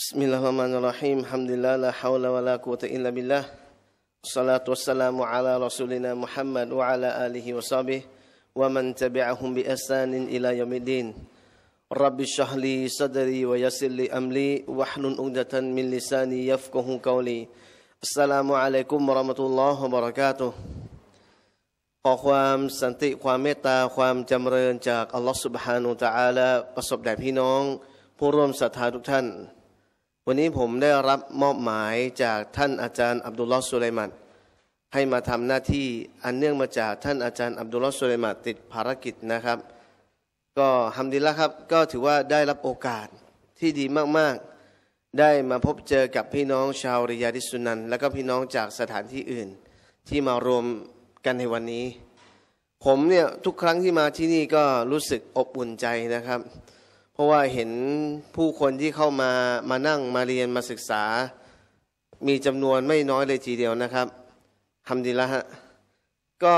بسم الله الرحمن الرحيم الحمد لله لا حول ولا قوة إلا بالله الصلاة والسلام على رسولنا محمد وعلى آله وصحبه ومن تبعهم بإحسان إلى يوم الدين رب اشرح لي صدري ويسر لي أملي واحلل عقدة من لساني يفقه قولي السلام عليكم ورحمة الله وبركاته ขอความสันติความเมตตาความจำเริญจากอัลลอฮฺสุบฮานุตะอาลาประสบแด่พี่น้องผู้ร่วมศรัทธาทุกท่านวันนี้ผมได้รับมอบหมายจากท่านอาจารย์อับดุลลอฮ์สุไลมันให้มาทำหน้าที่อันเนื่องมาจากท่านอาจารย์อับดุลลอฮ์สุไลมันติดภารกิจนะครับ ก็ฮัมดีละครับ ก็ถือว่าได้รับโอกาสที่ดีมาก ๆ ได้มาพบเจอกับพี่น้องชาวริยาดิสุนันและก็พี่น้องจากสถานที่อื่น ที่มารวมกันในวันนี้ ผมเนี่ยทุกครั้งที่มาที่นี่ก็รู้สึกอบอุ่นใจนะครับราะว่าเห็นผู้คนที่เข้ามามานั่งมาเรียนมาศึกษา มีจำนวนไม่น้อยเลยทีเดียวนะครับทำดีละฮะก็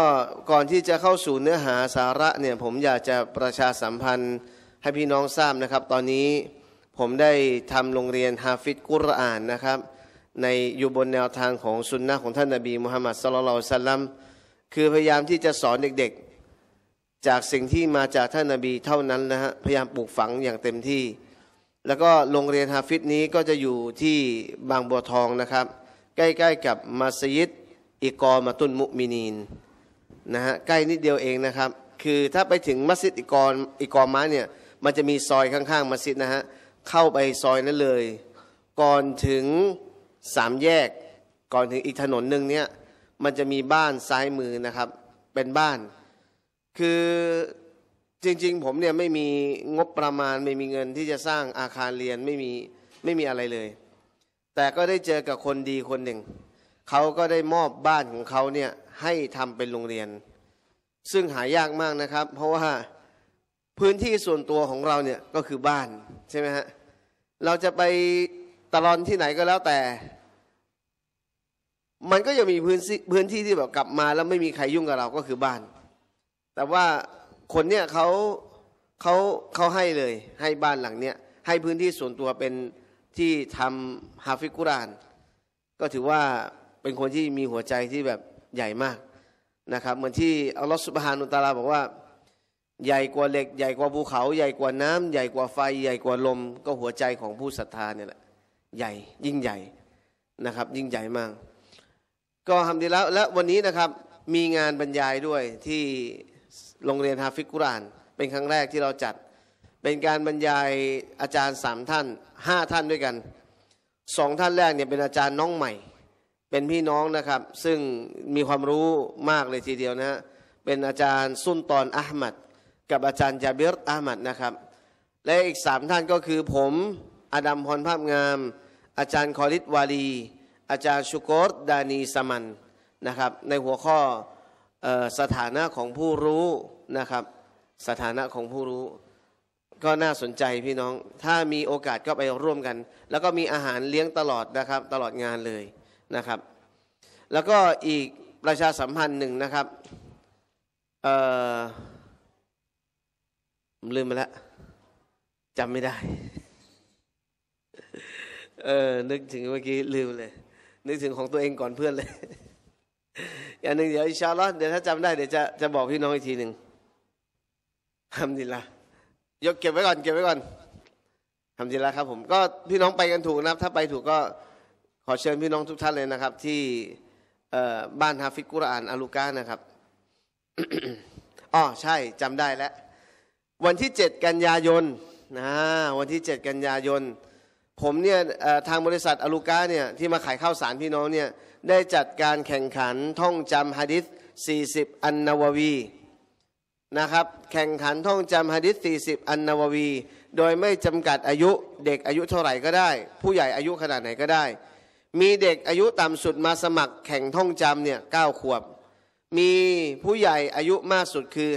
ก่อนที่จะเข้าสู่เนื้อหาสาระเนี่ยผมอยากจะประชาสัมพันธ์ให้พี่น้องทราบนะครับ ตอนนี้ผมได้ทำโรงเรียนฮาฟิดกุรอานนะครับ ในอยู่บนแนวทางของสุนนะของท่านนาบีมุฮัมมัดสลลัลสัลลัม คือพยายามที่จะสอนเด็กจากสิ่งที่มาจากท่านนาบีเท่านั้นนะฮะพยายามปลูกฝังอย่างเต็มที่ แล้วก็โรงเรียนฮาฟิดนี้ก็จะอยู่ที่บางบัวทองนะครับ ใกล้ๆกับมัสยิดอิกอมาตุนมุมินีนนะฮะใกล้นิดเดียวเองนะครับ คือถ้าไปถึงมัสยิดอิกออิกอมาเนี่ยมันจะมีซอยข้างๆมัสยิดนะฮะเข้าไปซอยนั้นเลย ก่อนถึงสามแยกก่อนถึงอีกถนนหนึ่งเนี่ยมันจะมีบ้านซ้ายมือนะครับเป็นบ้านคือจริงๆผมเนี่ยไม่มีงบประมาณ ไม่มีเงินที่จะสร้างอาคารเรียนไม่มีไม่มีอะไรเลย แต่ก็ได้เจอกับคนดีคนหนึ่งเขาก็ได้มอบบ้านของเขาเนี่ยให้ทำเป็นโรงเรียน ซึ่งหายากมากนะครับ เพราะว่า พื้นที่ส่วนตัวของเราเนี่ยก็คือบ้านใช่ไหมฮะเราจะไปตลอนที่ไหนก็แล้วแต่ มันก็ยังมีพื้นพื้นที่ที่แบบกลับมา แล้วไม่มีใครยุ่งกับเราก็คือบ้านแต่ว่าคนเนี่ยเขาเขาเขาให้เลยให้บ้านหลังเนี้ย ให้พื้นที่ส่วนตัวเป็นที่ทำฮาฟิกุราน ก็ถือว่าเป็นคนที่มีหัวใจที่แบบใหญ่มากนะครับ เหมือนที่อัลลอฮฺสุบฮานุตาลาบอกว่า ใหญ่กว่าเหล็กใหญ่กว่าภูเขาใหญ่กว่าน้ำ ใหญ่กว่าไฟ ใหญ่กว่าลม ก็หัวใจของผู้ศรัทธาเนี่ยแหละใหญ่ยิ่งใหญ่นะครับ ยิ่งใหญ่มาก ก็ทำดีแล้วและวันนี้นะครับมีงานบรรยายด้วยที่โรงเรียนฮาฟิกุรานเป็นครั้งแรกที่เราจัดเป็นการบรรยายอาจารย์สามท่านห้าท่านด้วยกันสองท่านแรกเนี่ยเป็นอาจารย์น้องใหม่เป็นพี่น้องนะครับ ซึ่งมีความรู้มากเลยทีเดียวนะเป็นอาจารย์ซุนตอนอัลมัดกับอาจารย์ยาเบยร์ตอัลมัดนะครับและอีกสามท่านก็คือผมอดัมพรภาพงาม อาจารย์คอริสวาลี อาจารย์ชุกอร์ดานีสมันนะครับ ในหัวข้อสถานะของผู้รู้นะครับ สถานะของผู้รู้ก็น่าสนใจพี่น้อง ถ้ามีโอกาสก็ไปร่วมกัน แล้วก็มีอาหารเลี้ยงตลอดนะครับ ตลอดงานเลยนะครับ แล้วก็อีกประชาสัมพันธ์หนึ่งนะครับผมลืมไปแล้วจำไม่ได้เออนึกถึงเมื่อกี้ลืมเลย นึกถึงของตัวเองก่อนเพื่อนเลยอย่างหนึ่งเดี๋ยวอินชาอลลอฮเดี๋ยวถ้าจำได้เดี๋ยวจะจะบอกพี่น้องอีกทีหนึ่งทำดีละยกเก็บไว้ก่อนเก็บไว้ก่อนทำดีละครับผมก็พี่น้องไปกันถูกนะครับ ถ้าไปถูกก็ขอเชิญพี่น้องทุกท่านเลยนะครับ ที่บ้านฮาฟิกุรอานอาลูกานะครับอ๋อใช่จำได้แล้ว วันที่เจ็ดกันยายนนะ วันที่เจ็ดกันยายนผมเนี่ยทางบริษัทอลูก้าเนี่ยที่มาขายข้าวสารพี่น้องเนี่ยได้จัดการแข่งขันท่องจำฮะดิษ40 อันนาววีนะครับแข่งขันท่องจำฮะดิษ40 อันนาววี โดยไม่จำกัดอายุเด็กอายุเท่าไหร่ก็ได้ ผู้ใหญ่อายุขนาดไหนก็ได้ มีเด็กอายุต่ำสุดมาสมัครแข่งท่องจำเนี่ย 9 ขวบ มีผู้ใหญ่อายุมากสุดคือ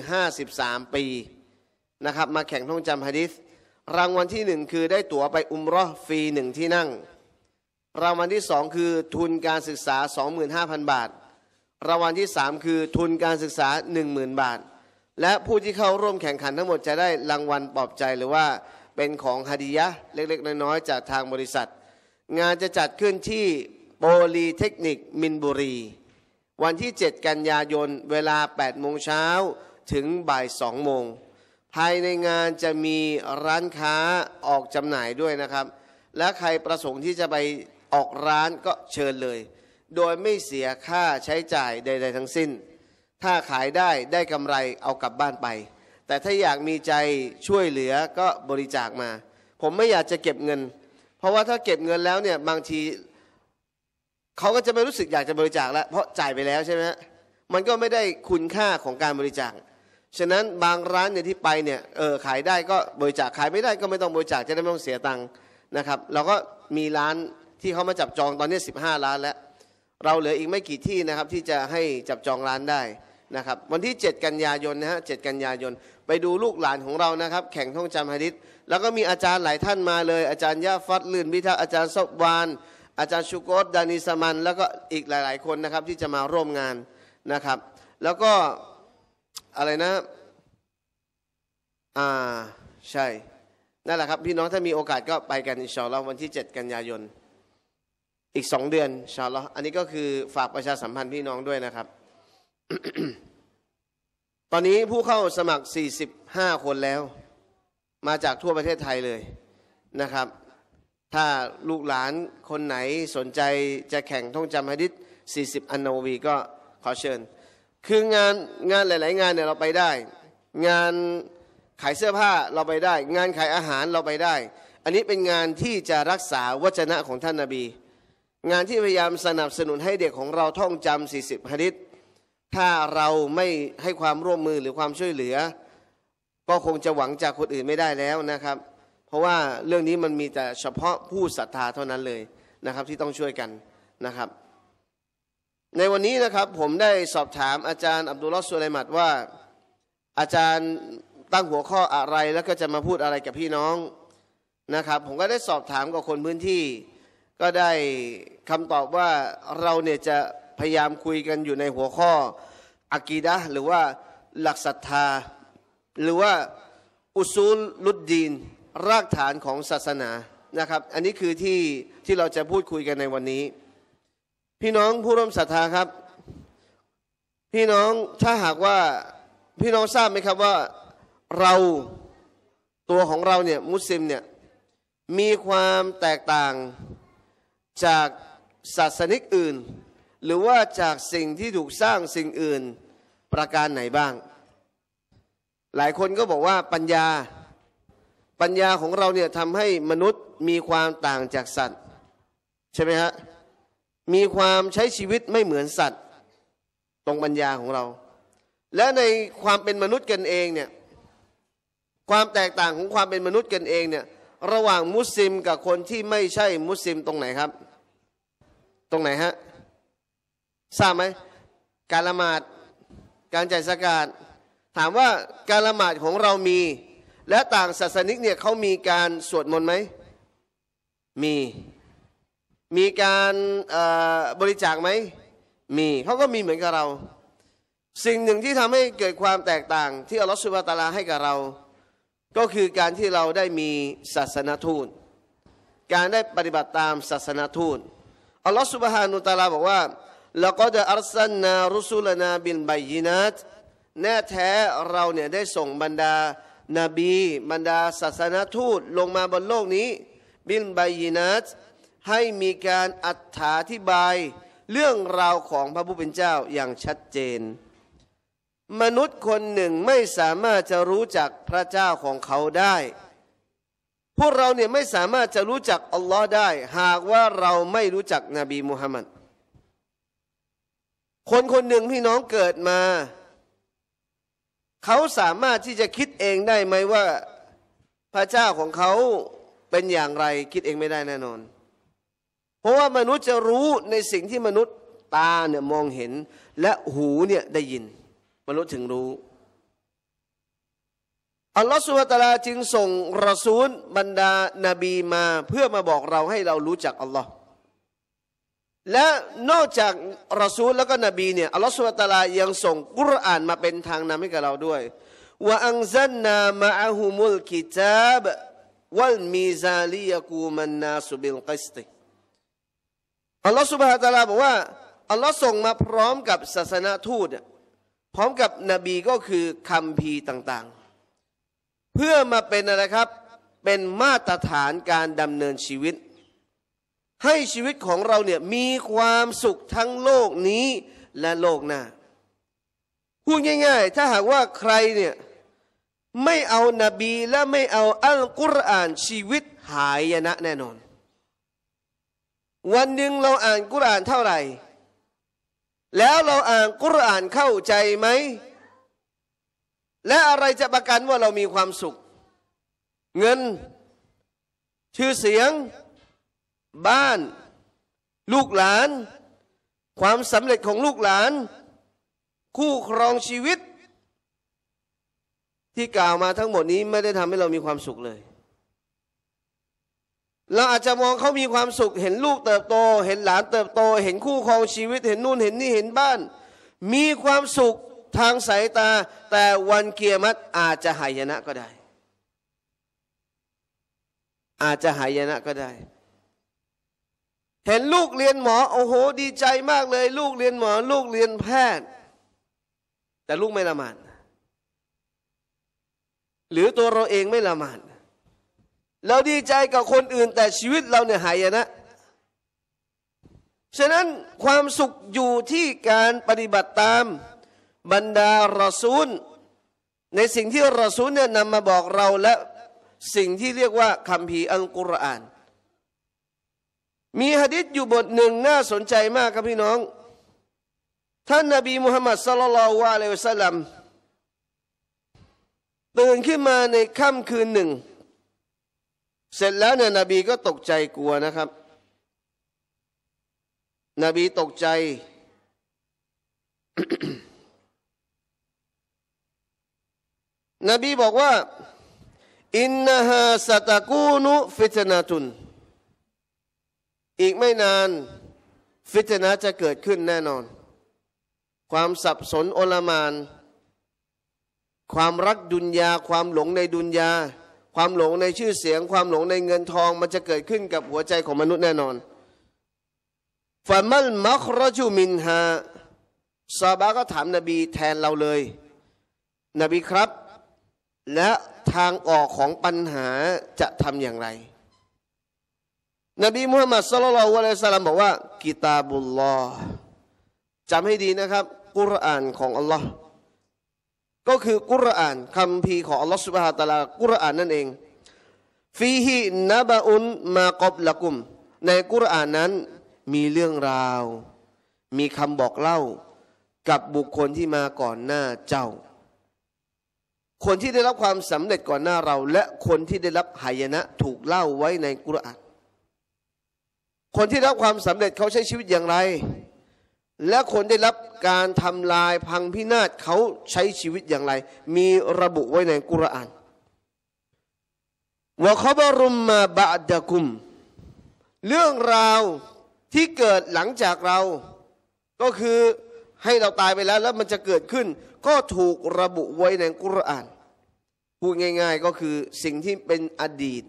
53 ปีนะครับมาแข่งท่องจำฮะดิษรางวัลที่หนึ่งคือได้ตั๋วไปอุมรอฟรีหนึ่งที่นั่ง รางวัลที่สองคือทุนการศึกษา 25,000 บาท รางวัลที่สามคือทุนการศึกษา 10,000 บาท และผู้ที่เข้าร่วมแข่งขันทั้งหมดจะได้รางวัลปลอบใจหรือว่าเป็นของฮดียะเล็กๆน้อยๆจากทางบริษัท งานจะจัดขึ้นที่โปลีเทคนิคมินบุรี วันที่ 7 กันยายนเวลา8โมงเช้าถึงบ่าย2โมงภายในงานจะมีร้านค้าออกจำหน่ายด้วยนะครับ และใครประสงค์ที่จะไปออกร้านก็เชิญเลย โดยไม่เสียค่าใช้จ่ายใด ๆทั้งสิ้น ถ้าขายได้ได้กำไรเอากลับบ้านไป แต่ถ้าอยากมีใจช่วยเหลือก็บริจาคมา ผมไม่อยากจะเก็บเงิน เพราะว่าถ้าเก็บเงินแล้วเนี่ยบางที เขาก็จะไม่รู้สึกอยากจะบริจาคแล้วเพราะจ่ายไปแล้วใช่ไหมมันก็ไม่ได้คุณค่าของการบริจาคฉะนั้นบางร้านเนี่ยที่ไปเนี่ยเออขายได้ก็บริจาคขายไม่ได้ก็ไม่ต้องบริจาคจะได้ไม่ต้องเสียตังค์นะครับเราก็มีร้านที่เขามาจับจองตอนนี้15ร้านแล้ว เราเหลืออีกไม่กี่ที่นะครับที่จะให้จับจองร้านได้นะครับ วันที่7กันยายนนะฮะเกันยายนไปดูลูกหลานของเรานะครับ แข่งท่องจำฮะดิษแล้วก็มีอาจารย์หลายท่านมาเลยอาจารย์ย่าฟัดลื่นพิทักษ์อาจารย์สบวาน อาจารย์ชูโกตดานิสมันแล้วก็อีกหลาย ๆคนนะครับที่จะมาร่วมงานนะครับ แล้วก็อะไรนะ อ่า ใช่ นั่นแหละครับ พี่น้องถ้ามีโอกาสก็ไปกันอินชาอัลลอฮ์วันที่ 7 กันยายน อีกสองเดือนอินชาอัลลอฮ์อันนี้ก็คือฝากประชาสัมพันธ์พี่น้องด้วยนะครับ ตอนนี้ผู้เข้าสมัคร 45 คนแล้ว มาจากทั่วประเทศไทยเลยนะครับ ถ้าลูกหลานคนไหนสนใจจะแข่งท่องจำฮะดิษ40 อันนวี ก็ขอเชิญคืองานงานหลาย ๆ งานเนี่ยเราไปได้ งานขายเสื้อผ้าเราไปได้ งานขายอาหารเราไปได้ อันนี้เป็นงานที่จะรักษาวจนะของท่านนาบี งานที่พยายามสนับสนุนให้เด็กของเราท่องจ่ส40ฮะดิษถ้าเราไม่ให้ความร่วมมือหรือความช่วยเหลือ ก็คงจะหวังจากคนอื่นไม่ได้แล้วนะครับ เพราะว่าเรื่องนี้มันมีแต่เฉพาะผู้ศรัทธาเท่านั้นเลยนะครับที่ต้องช่วยกันนะครับในวันนี้นะครับ ผมได้สอบถามอาจารย์อับดุลลอฮ์สุไลมัดว่า อาจารย์ตั้งหัวข้ออะไรแล้วก็จะมาพูดอะไรกับพี่น้องนะครับผมก็ได้สอบถามกับคนพื้นที่ ก็ได้คำตอบว่าเราเนี่ยจะพยายามคุยกันอยู่ในหัวข้ออักีดะหรือว่าหลักศรัทธา หรือว่าอุซูลลุดดีนรากฐานของศาสนานะครับ อันนี้คือที่ที่เราจะพูดคุยกันในวันนี้พี่น้องผู้ร่วมศรัทธาครับ พี่น้องถ้าหากว่าพี่น้องทราบไหมครับว่าเราตัวของเราเนี่ยมุสลิมเนี่ยมีความแตกต่างจากศาสนิกอื่น หรือว่าจากสิ่งที่ถูกสร้างสิ่งอื่นประการไหนบ้าง หลายคนก็บอกว่าปัญญาปัญญาของเราเนี่ยทำให้มนุษย์มีความต่างจากสัตว์ใช่ไหมฮะมีความใช้ชีวิตไม่เหมือนสัตว์ ตรงปัญญาของเรา และในความเป็นมนุษย์กันเองเนี่ย ความแตกต่างของความเป็นมนุษย์กันเองเนี่ย ระหว่างมุสลิมกับคนที่ไม่ใช่มุสลิมตรงไหนครับ ตรงไหนฮะทราบไหมการละหมาดการจ่ายสกาดถามว่าการละหมาดของเรามี และต่างศาสนิกเนี่ยเขามีการสวดมนต์ไหม มีมีการบริจาคไหม มี เขาก็มีเหมือนกับเรา สิ่งหนึ่งที่ทำให้เกิดความแตกต่างที่อัลลอฮฺสุบะตาลาให้กับเรา ก็คือการที่เราได้มีศาสนทูตการได้ปฏิบัติตามศาสนทูตอัลลอฮฺสุบฮานุตาลาบอกว่าเราก็จะอัลสันนารุสุลนา บินไบยินัตแน่แท้เราเนี่ยได้ส่งบรรดานาบี บรรดาศาสนทูต ลงมาบนโลกนี้ บินไบยินัตให้มีการอธิบายเรื่องราวของพระผู้เป็นเจ้าอย่างชัดเจน มนุษย์คนหนึ่งไม่สามารถจะรู้จักพระเจ้าของเขาได้ พวกเราเนี่ยไม่สามารถจะรู้จักอัลลอฮ์ได้ หากว่าเราไม่รู้จักนบีมุฮัมมัดคนคนหนึ่งพี่น้องเกิดมา เขาสามารถที่จะคิดเองได้ไหมว่าพระเจ้าของเขาเป็นอย่างไรคิดเองไม่ได้แน่นอนเพราะว่ามนุษย์จะรู้ในสิ่งที่มนุษย์ตาเนี่ยมองเห็น และหูเนี่ยได้ยินมนุษย์ถึงรู้อัลลอฮฺสุบตะลาจึงส่งรอซูลบรรดานาบีมา เพื่อมาบอกเราให้เรารู้จักอัลลอฮ์และนอกจากรอซูลแล้วก็นบีเนี่ยอัลลอฮฺสุบตะลายังส่งกุรอานมาเป็นทางนำให้กับเราด้วยว่าอังซันนามะฮุมุลกิตาบวัลมีซาลียกูมันนาสุบิลกิสติอัลลอฮฺสุบฮานตะลาบอกว่าอัลลอฮ์ส่งมาพร้อมกับศาสนาทูตพร้อมกับนบีก็คือคำพีต่าง ๆ เพื่อมาเป็นอะไรครับเป็นมาตรฐานการดำเนินชีวิต ให้ชีวิตของเราเนี่ยมีความสุขทั้งโลกนี้และโลกหน้าพูดง่าย ๆ ถ้าหากว่าใครเนี่ย ไม่เอานาบีและไม่เอาอัลกุรอานชีวิตหายนะแน่นอนวันหนึ่งเราอ่านกุรานเท่าไหร่ แล้วเราอ่านกุรานเข้าใจไหม และอะไรจะประกันว่าเรามีความสุข เงิน ชื่อเสียง บ้าน ลูกหลาน ความสำเร็จของลูกหลาน คู่ครองชีวิต ที่กล่าวมาทั้งหมดนี้ไม่ได้ทำให้เรามีความสุขเลยเราอาจจะมองเขามีความสุข เห็นลูกเติบโต เห็นหลานเติบโต เห็นคู่ครองชีวิตเห็นนู่นเห็นนี่เห็นบ้าน มีความสุขทางสายตา แต่วันเกียรมัดอาจจะหายนะก็ได้ อาจจะหายนะก็ได้เห็นลูกเรียนหมอโอ้โหดีใจมากเลย ลูกเรียนหมอลูกเรียนแพทย์ แต่ลูกไม่ละหมาดหรือตัวเราเองไม่ละหมาดเราดีใจกับคนอื่นแต่ชีวิตเราเนี่ยหายนะ ฉะนั้นความสุขอยู่ที่การปฏิบัติตาม บรรดารอซูล ในสิ่งที่รอซูลเนี่ยนำมาบอกเราและสิ่งที่เรียกว่าคำผีอัลกุรอาน มีฮะดิษอยู่บทหนึ่งน่าสนใจมากครับพี่น้อง ท่านนบีมุฮัมมัดสลลัลวะเลวะสัลลัมตื่นขึ้นมาในค่ำคืนหนึ่งเสร็จแล้วเนี่ยนบีก็ตกใจกลัวนะครับ นบีตกใจนบีบอกว่า อินนาาสตะกูนุฟิตนาตุน อีกไม่นาน ฟิตนาจะเกิดขึ้นแน่นอน ความสับสนโอลมาน ความรักดุนยาความหลงในดุนยาความหลงในชื่อเสียงความหลงในเงินทอง มันจะเกิดขึ้นกับหัวใจของมนุษย์แน่นอนฟามัลมัครจูมินฮาซาบะก็ถามนบีแทนเราเลย นบีครับ และทางออกของปัญหาจะทำอย่างไร นบีมุฮัมมัดสุลลัลวะลัยสลัมบอกว่า กิตาบุลลอจำให้ดีนะครับกุรอานของอัลลอฮ์ก็คือ กุรอานคำพีของอัลลอฮฺสุบฮาตะลากุรอานนั่นเอง ฟีฮีนับะอุนมากอบละกุม ในกุรอานนั้นมีเรื่องราว มีคำบอกเล่ากับบุคคลที่มาก่อนหน้าเจ้า คนที่ได้รับความสำเร็จก่อนหน้าเราและคนที่ได้รับหายนะ ถูกเล่าไว้ในกุรอาน คนที่รับความสำเร็จเขาใช้ชีวิตอย่างไรและคนได้รับการทำลายพังพินาศเขาใช้ชีวิตอย่างไร มีระบุไว้ในกุรอานวะขบรุมมาบะดะกุม เรื่องราวที่เกิดหลังจากเราก็คือให้เราตายไปแล้วแล้วมันจะเกิดขึ้น ก็ถูกระบุไว้ในกุรอาน พูดง่ายๆก็คือสิ่งที่เป็นอดีต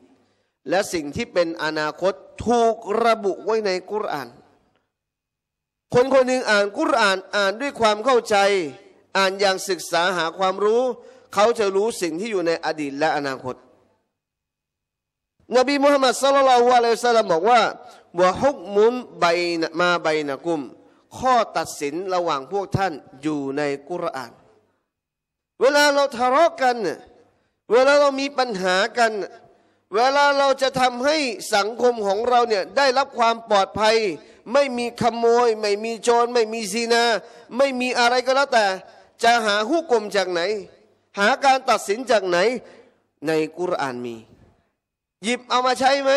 และสิ่งที่เป็นอนาคตถูกระบุไว้ในกุรอานคนคนหนึ่งอ่านกุรอานอ่านด้วยความเข้าใจ อ่านอย่างศึกษาหาความรู้ เขาจะรู้สิ่งที่อยู่ในอดีตและอนาคต นบีมุฮัมมัดสลลัลฮุอะลัยซัลลัมบอกว่าวฮุกมุนใบมาใบนะกุม ข้อตัดสินระหว่างพวกท่านอยู่ในกุรอาน เวลาเราทะเลาะกันเวลาเรามีปัญหากัน เวลาเราจะทำให้สังคมของเราเนี่ยได้รับความปลอดภัยไม่มีขโมย ไม่มีโจร ไม่มีซีนา ไม่มีอะไรก็แล้วแต่ จะหาหุกกลมจากไหน หาการตัดสินจากไหนในกุรานมี หยิบเอามาใช้ไหม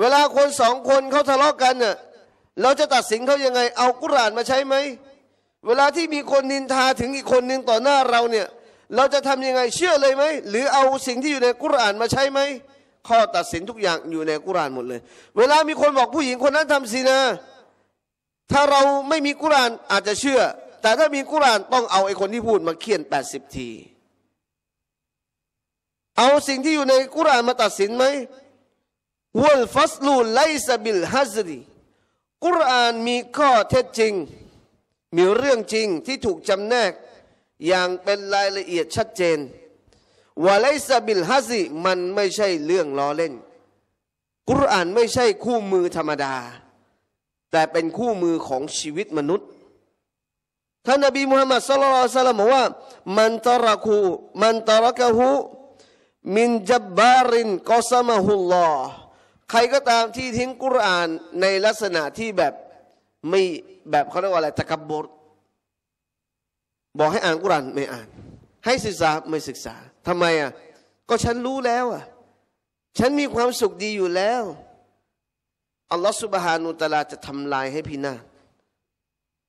เวลาคนสองคนเขาทะเลาะกันเน่ะเราจะตัดสินเขายังไงเอากุรานมาใช้ไหมเวลาที่มีคนนินทาถึงอีกคนหนึ่งต่อหน้าเราเนี่ยเราจะทำยังไงเชื่อเลยไหมหรือเอาสิ่งที่อยู่ในกุรานมาใช้ไหมข้อตัดสินทุกอย่างอยู่ในกุรานหมดเลย เวลามีคนบอกผู้หญิงคนนั้นทำซินาถ้าเราไม่มีกุรานอาจจะเชื่อ แต่ถ้ามีกุรานต้องเอาไอ้คนที่พูดมาเคี่ยน 80 ที เอาสิ่งที่อยู่ในกุรานมาตัดสินไหมวัลฟัสลูไลซาบิลฮัซรีกุรานมีข้อเท็จจริง มีเรื่องจริงที่ถูกจำแนกอย่างเป็นรายละเอียดชัดเจนวะไลซาบิลฮัซิมันไม่ใช่เรื่องล้อเล่น กุรอานไม่ใช่คู่มือธรรมดา แต่เป็นคู่มือของชีวิตมนุษย์ ท่านนบีมุฮัมมัดสุลลัลสัลลัมบอกว่า มันตรักูมันตรักะหูมินจับบารินกอสมะฮุลลอใครก็ตามที่ทิ้งกุรอานในลักษณะที่แบบ ไม่แบบเขาเรียกว่าอะไรตะกบดบอกให้อ่านกุรอานไม่อ่าน ให้ศึกษาไม่ศึกษาทำไมอ่ะ ก็ฉันรู้แล้วอ่ะ ฉันมีความสุขดีอยู่แล้ว อัลลอฮฺสุบฮานุตะลาจะทำลายให้พินาศ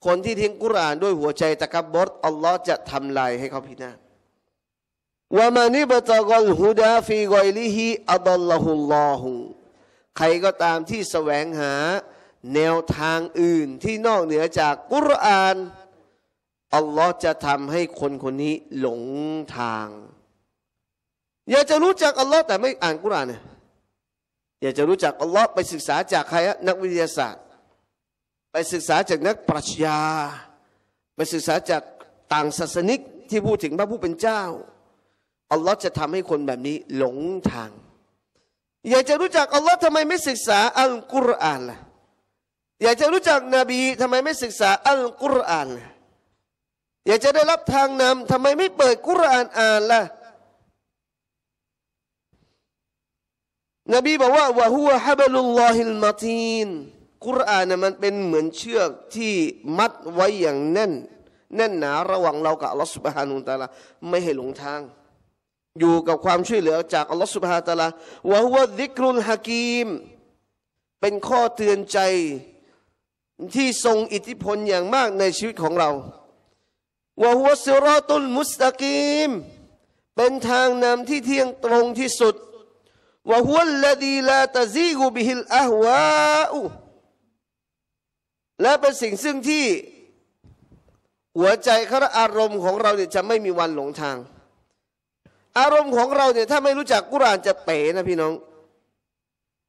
คนที่ทิ้งกุรานด้วยหัวใจ ตะกับบดอัลลอฮ์จะทำลายให้เขาพินาศว่ามานิบตะกอลฮูดาฟีกอยลิฮีอัลลอฮุลลอฮูใครก็ตามที่แสวงหา แนวทางอื่นที่นอกเหนือจากกุรานอัลลอฮ์จะทำให้คนคนนี้หลงทางอยากจะรู้จักอัลลอฮ์แต่ไม่อ่านกุรานเนี่ยอยากจะรู้จักอัลลอฮ์ไปศึกษาจากใครนักวิทยาศาสตร์ ไปศึกษาจากนักปรัชญาไปศึกษาจากต่างศาสนิกที่พูดถึงพระผู้เป็นเจ้าอัลลอฮ์จะทำให้คนแบบนี้หลงทางอยากจะรู้จักอัลลอฮ์ทำไมไม่ศึกษาอัลกุรอานล่ะอยากจะรู้จักนบีทำไมไม่ศึกษาอัลกุรอานล่ะอยากจะได้รับทางนำทำไมไม่เปิดกุรอานอ่านล่ะนบีบอกว่าวะฮุวะฮับลุลลอฮิลมาตีน กุรอานน่ะมันเป็นเหมือนเชือกที่มัดไว้อย่างแน่นแน่นหนาระหว่างเรากับอัลลอฮฺสุบฮานุตาลาไม่ให้หลงทาง อยู่กับความช่วยเหลือจากอัลลอฮฺสุบฮานุตาลาวะฮุวะดิกรุลฮะกีม เป็นข้อเตือนใจที่ทรงอิทธิพลอย่างมากในชีวิตของเราวะฮุวะซิรอตุลมุสตะกีมเป็นทางนำที่เที่ยงตรงที่สุดวะฮุลลดีลาตะซีกูบิฮิลอะฮวาอูและเป็นสิ่งซึ่งที่ หัวใจเราอารมณ์ของเราเนี่ยจะไม่มีวันหลงทาง อารมณ์ของเราเนี่ยถ้าไม่รู้จักกุรานจะเป๋นะ พี่น้อง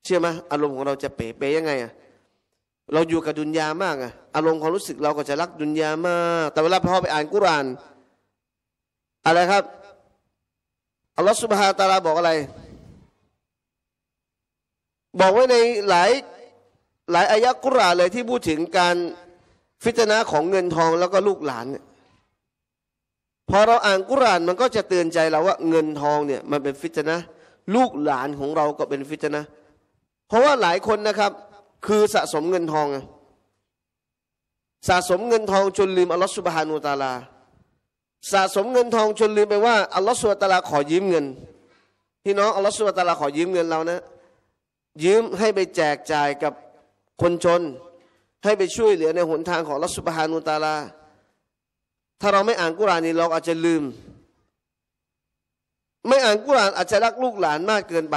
เชื่อไหมอารมณ์ของเราจะเป๋ เป๋ยังไงอะเราอยู่กับดุนยามากอะอารมณ์ความรู้สึกเราก็จะรักดุนยามาก แต่เวลาพอไปอ่านกุรานอะไรครับ อัลลอฮฺสุบฮาตาลาบอกอะไรบอกไว้ในหลายหลายอายะกุรานเลยที่พูดถึงการฟิตนะของเงินทองแล้วก็ลูกหลานเนี่ยพอเราอ่านกุรานมันก็จะเตือนใจเราว่าเงินทองเนี่ยมันเป็นฟิตนะลูกหลานของเราก็เป็นฟิตนะเพราะว่าหลายคนนะครับคือสะสมเงินทองสะสมเงินทองจนลืมอัลลอฮฺสุบฮานูตาลาสะสมเงินทองจนลืมไปว่าอัลลอฮฺสุบตาลาขอยืมเงินพี่น้องอัลลอฮฺสุบตาลาขอยืมเงินเรานะยืมให้ไปแจกจ่ายกับคนจนให้ไปช่วยเหลือในหนทางของรัสุบฮานุตาลาถ้าเราไม่อ่านกุรานนี่เราอาจจะลืม ไม่อ่านกุรานอาจจะรักลูกหลานมากเกินไป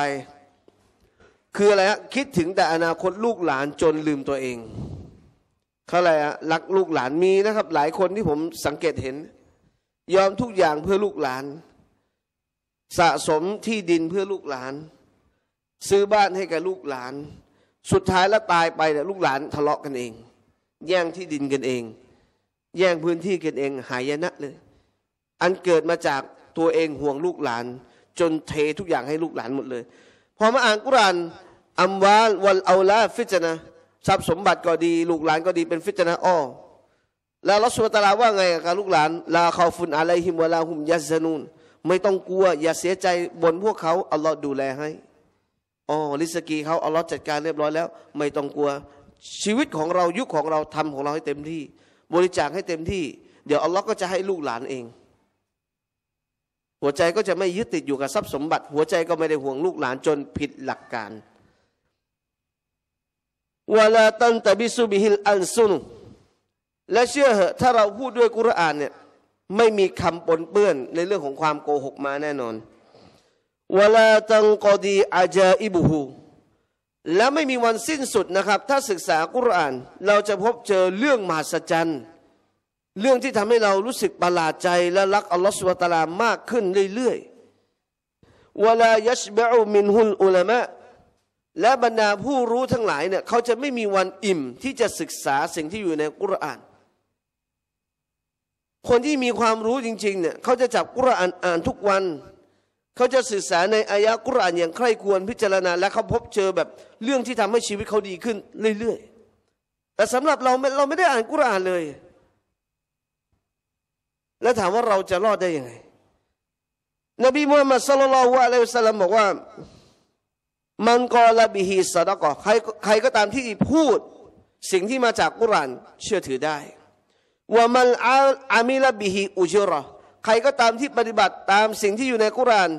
คืออะไรฮะคิดถึงแต่อนาคตลูกหลานจนลืมตัวเองเขาอะไรฮะรักลูกหลานมีนะครับ หลายคนที่ผมสังเกตเห็น ยอมทุกอย่างเพื่อลูกหลาน สะสมที่ดินเพื่อลูกหลานซื้อบ้านให้กับลูกหลาน สุดท้ายแล้วตายไปเนี่ยลูกหลานทะเลาะกันเอง แย่งที่ดินกันเอง แย่งพื้นที่กันเองหายนะเลย อันเกิดมาจากตัวเองห่วงลูกหลาน จนเททุกอย่างให้ลูกหลานหมดเลย พอมาอ่านกุรานอัมวาลวันเอาลา ฟิจนะทรัพย์สมบัติก็ดี ลูกหลานก็ดีเป็นฟิจนะอ้อ แล้วรัสุลตาลาว่าไงกับลูกหลาน ลาเขาฟุนอะไรหิมวลาหุมยัสนุนไม่ต้องกลัวอย่าเสียใจบนพวกเขาเอาลรอดูแลให้อ๋อลิสกีเขาเอาล็อตจัดการเรียบร้อยแล้วไม่ต้องกลัวชีวิตของเรายุคของเราทำของเราให้เต็มที่ บริจาคให้เต็มที่เดี๋ยวอัลลอฮ์ก็จะให้ลูกหลานเอง หัวใจก็จะไม่ยึดติดอยู่กับทรัพย์สมบัติ หัวใจก็ไม่ได้ห่วงลูกหลานจนผิดหลักการวลาตันตบิสุบิฮิลอันซุนและเชื่อเหอะถ้าเราพูดด้วยกุรอานเนี่ยไม่มีคำปนเปื้อนในเรื่องของความโกหกมาแน่นอนวลาตังกอดีอาจาอิบูฮูและไม่มีวันสิ้นสุดนะครับ ถ้าศึกษากุราน เราจะพบเจอเรื่องมหัศจรรย์เรื่องที่ทำให้เรารู้สึกประหลาดใจ และรัก อัลลอฮฺสุบตาลามากขึ้นเรื่อยๆวลายัชบะอมินฮุลอุลามะและบรรดาผู้รู้ทั้งหลายเนี่ยเขาจะไม่มีวันอิ่มที่จะศึกษาสิ่งที่อยู่ในกุราน คนที่มีความรู้จริงๆเนี่ยเขาจะจับกุรานอ่านทุกวันเขาจะศึกษาในอายะกุรานอย่างใคร่ควรพิจารณาและเขาพบเจอแบบเรื่องที่ทำให้ชีวิตเขาดีขึ้นเรื่อยๆแต่สำหรับเราเราไม่ได้อ่านกุรานเลย แล้วถามว่าเราจะรอดได้ยังไง นบีมูฮัมมัดสุลลัลวะลัยฮิสสลัมบอกว่ามันกอละบิฮิสตะกอใครใครก็ตามที่พูด สิ่งที่มาจากกุรานเชื่อถือได้ว่ามันอามิละบิฮิอุจรอใครก็ตามที่ปฏิบัติตามสิ่งที่อยู่ในกุราน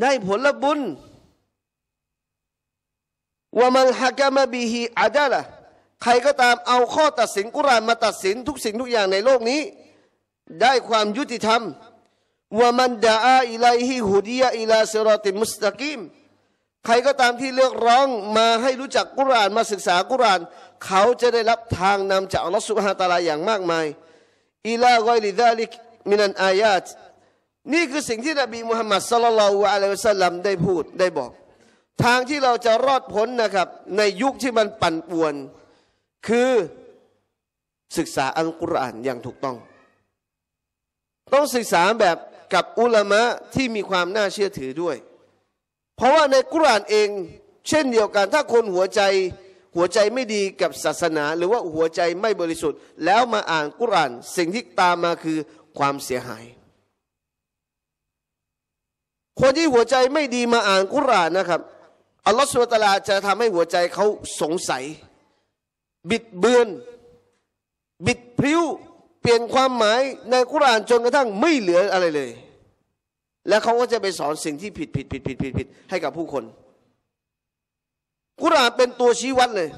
ได้ผลบุญว่ามันฮักามาบีฮีอาดาละใครก็ตามเอาข้อตัดสินกุรานมาตัดสินทุกสิ่งทุกอย่างในโลกนี้ ได้ความยุติธรรมว่ามันดาอาอิไลฮิฮูดียอิลาเซรอติมุสตะกิมใครก็ตามที่เลือกร้องมาให้รู้จักกุรานมาศึกษากุรานเขาจะได้รับทางนำจากอัลลอฮฺสุฮาตาลาอย่างมากมายอิลาไกลิดาลิกมินันอายาตนี่คือสิ่งที่นบีมุฮัมมัดสลลัลวะอะลัยฮิสลัมได้พูดได้บอก ทางที่เราจะรอดพ้นนะครับ ในยุคที่มันปั่นป่วน คือศึกษาอัลกุรอานอย่างถูกต้อง ต้องศึกษาแบบกับอุลามะที่มีความน่าเชื่อถือด้วย เพราะว่าในกุรอานเองเช่นเดียวกัน ถ้าคนหัวใจ หัวใจไม่ดีกับศาสนา หรือว่าหัวใจไม่บริสุทธิ์ แล้วมาอ่านกุรอานสิ่งที่ตามมาคือความเสียหาย คนที่หัวใจไม่ดีมาอ่านกุรานนะครับอัลลอฮฺสุลตาลาจะทำให้หัวใจเขาสงสัย บิดเบือนบิดพริ้วเปลี่ยนความหมายในกุรานจนกระทั่งไม่เหลืออะไรเลย และเขาก็จะไปสอนสิ่งที่ผิดผิดผิดผิดผิดผิดให้กับผู้คน กุรานเป็นตัวชี้วัดเลย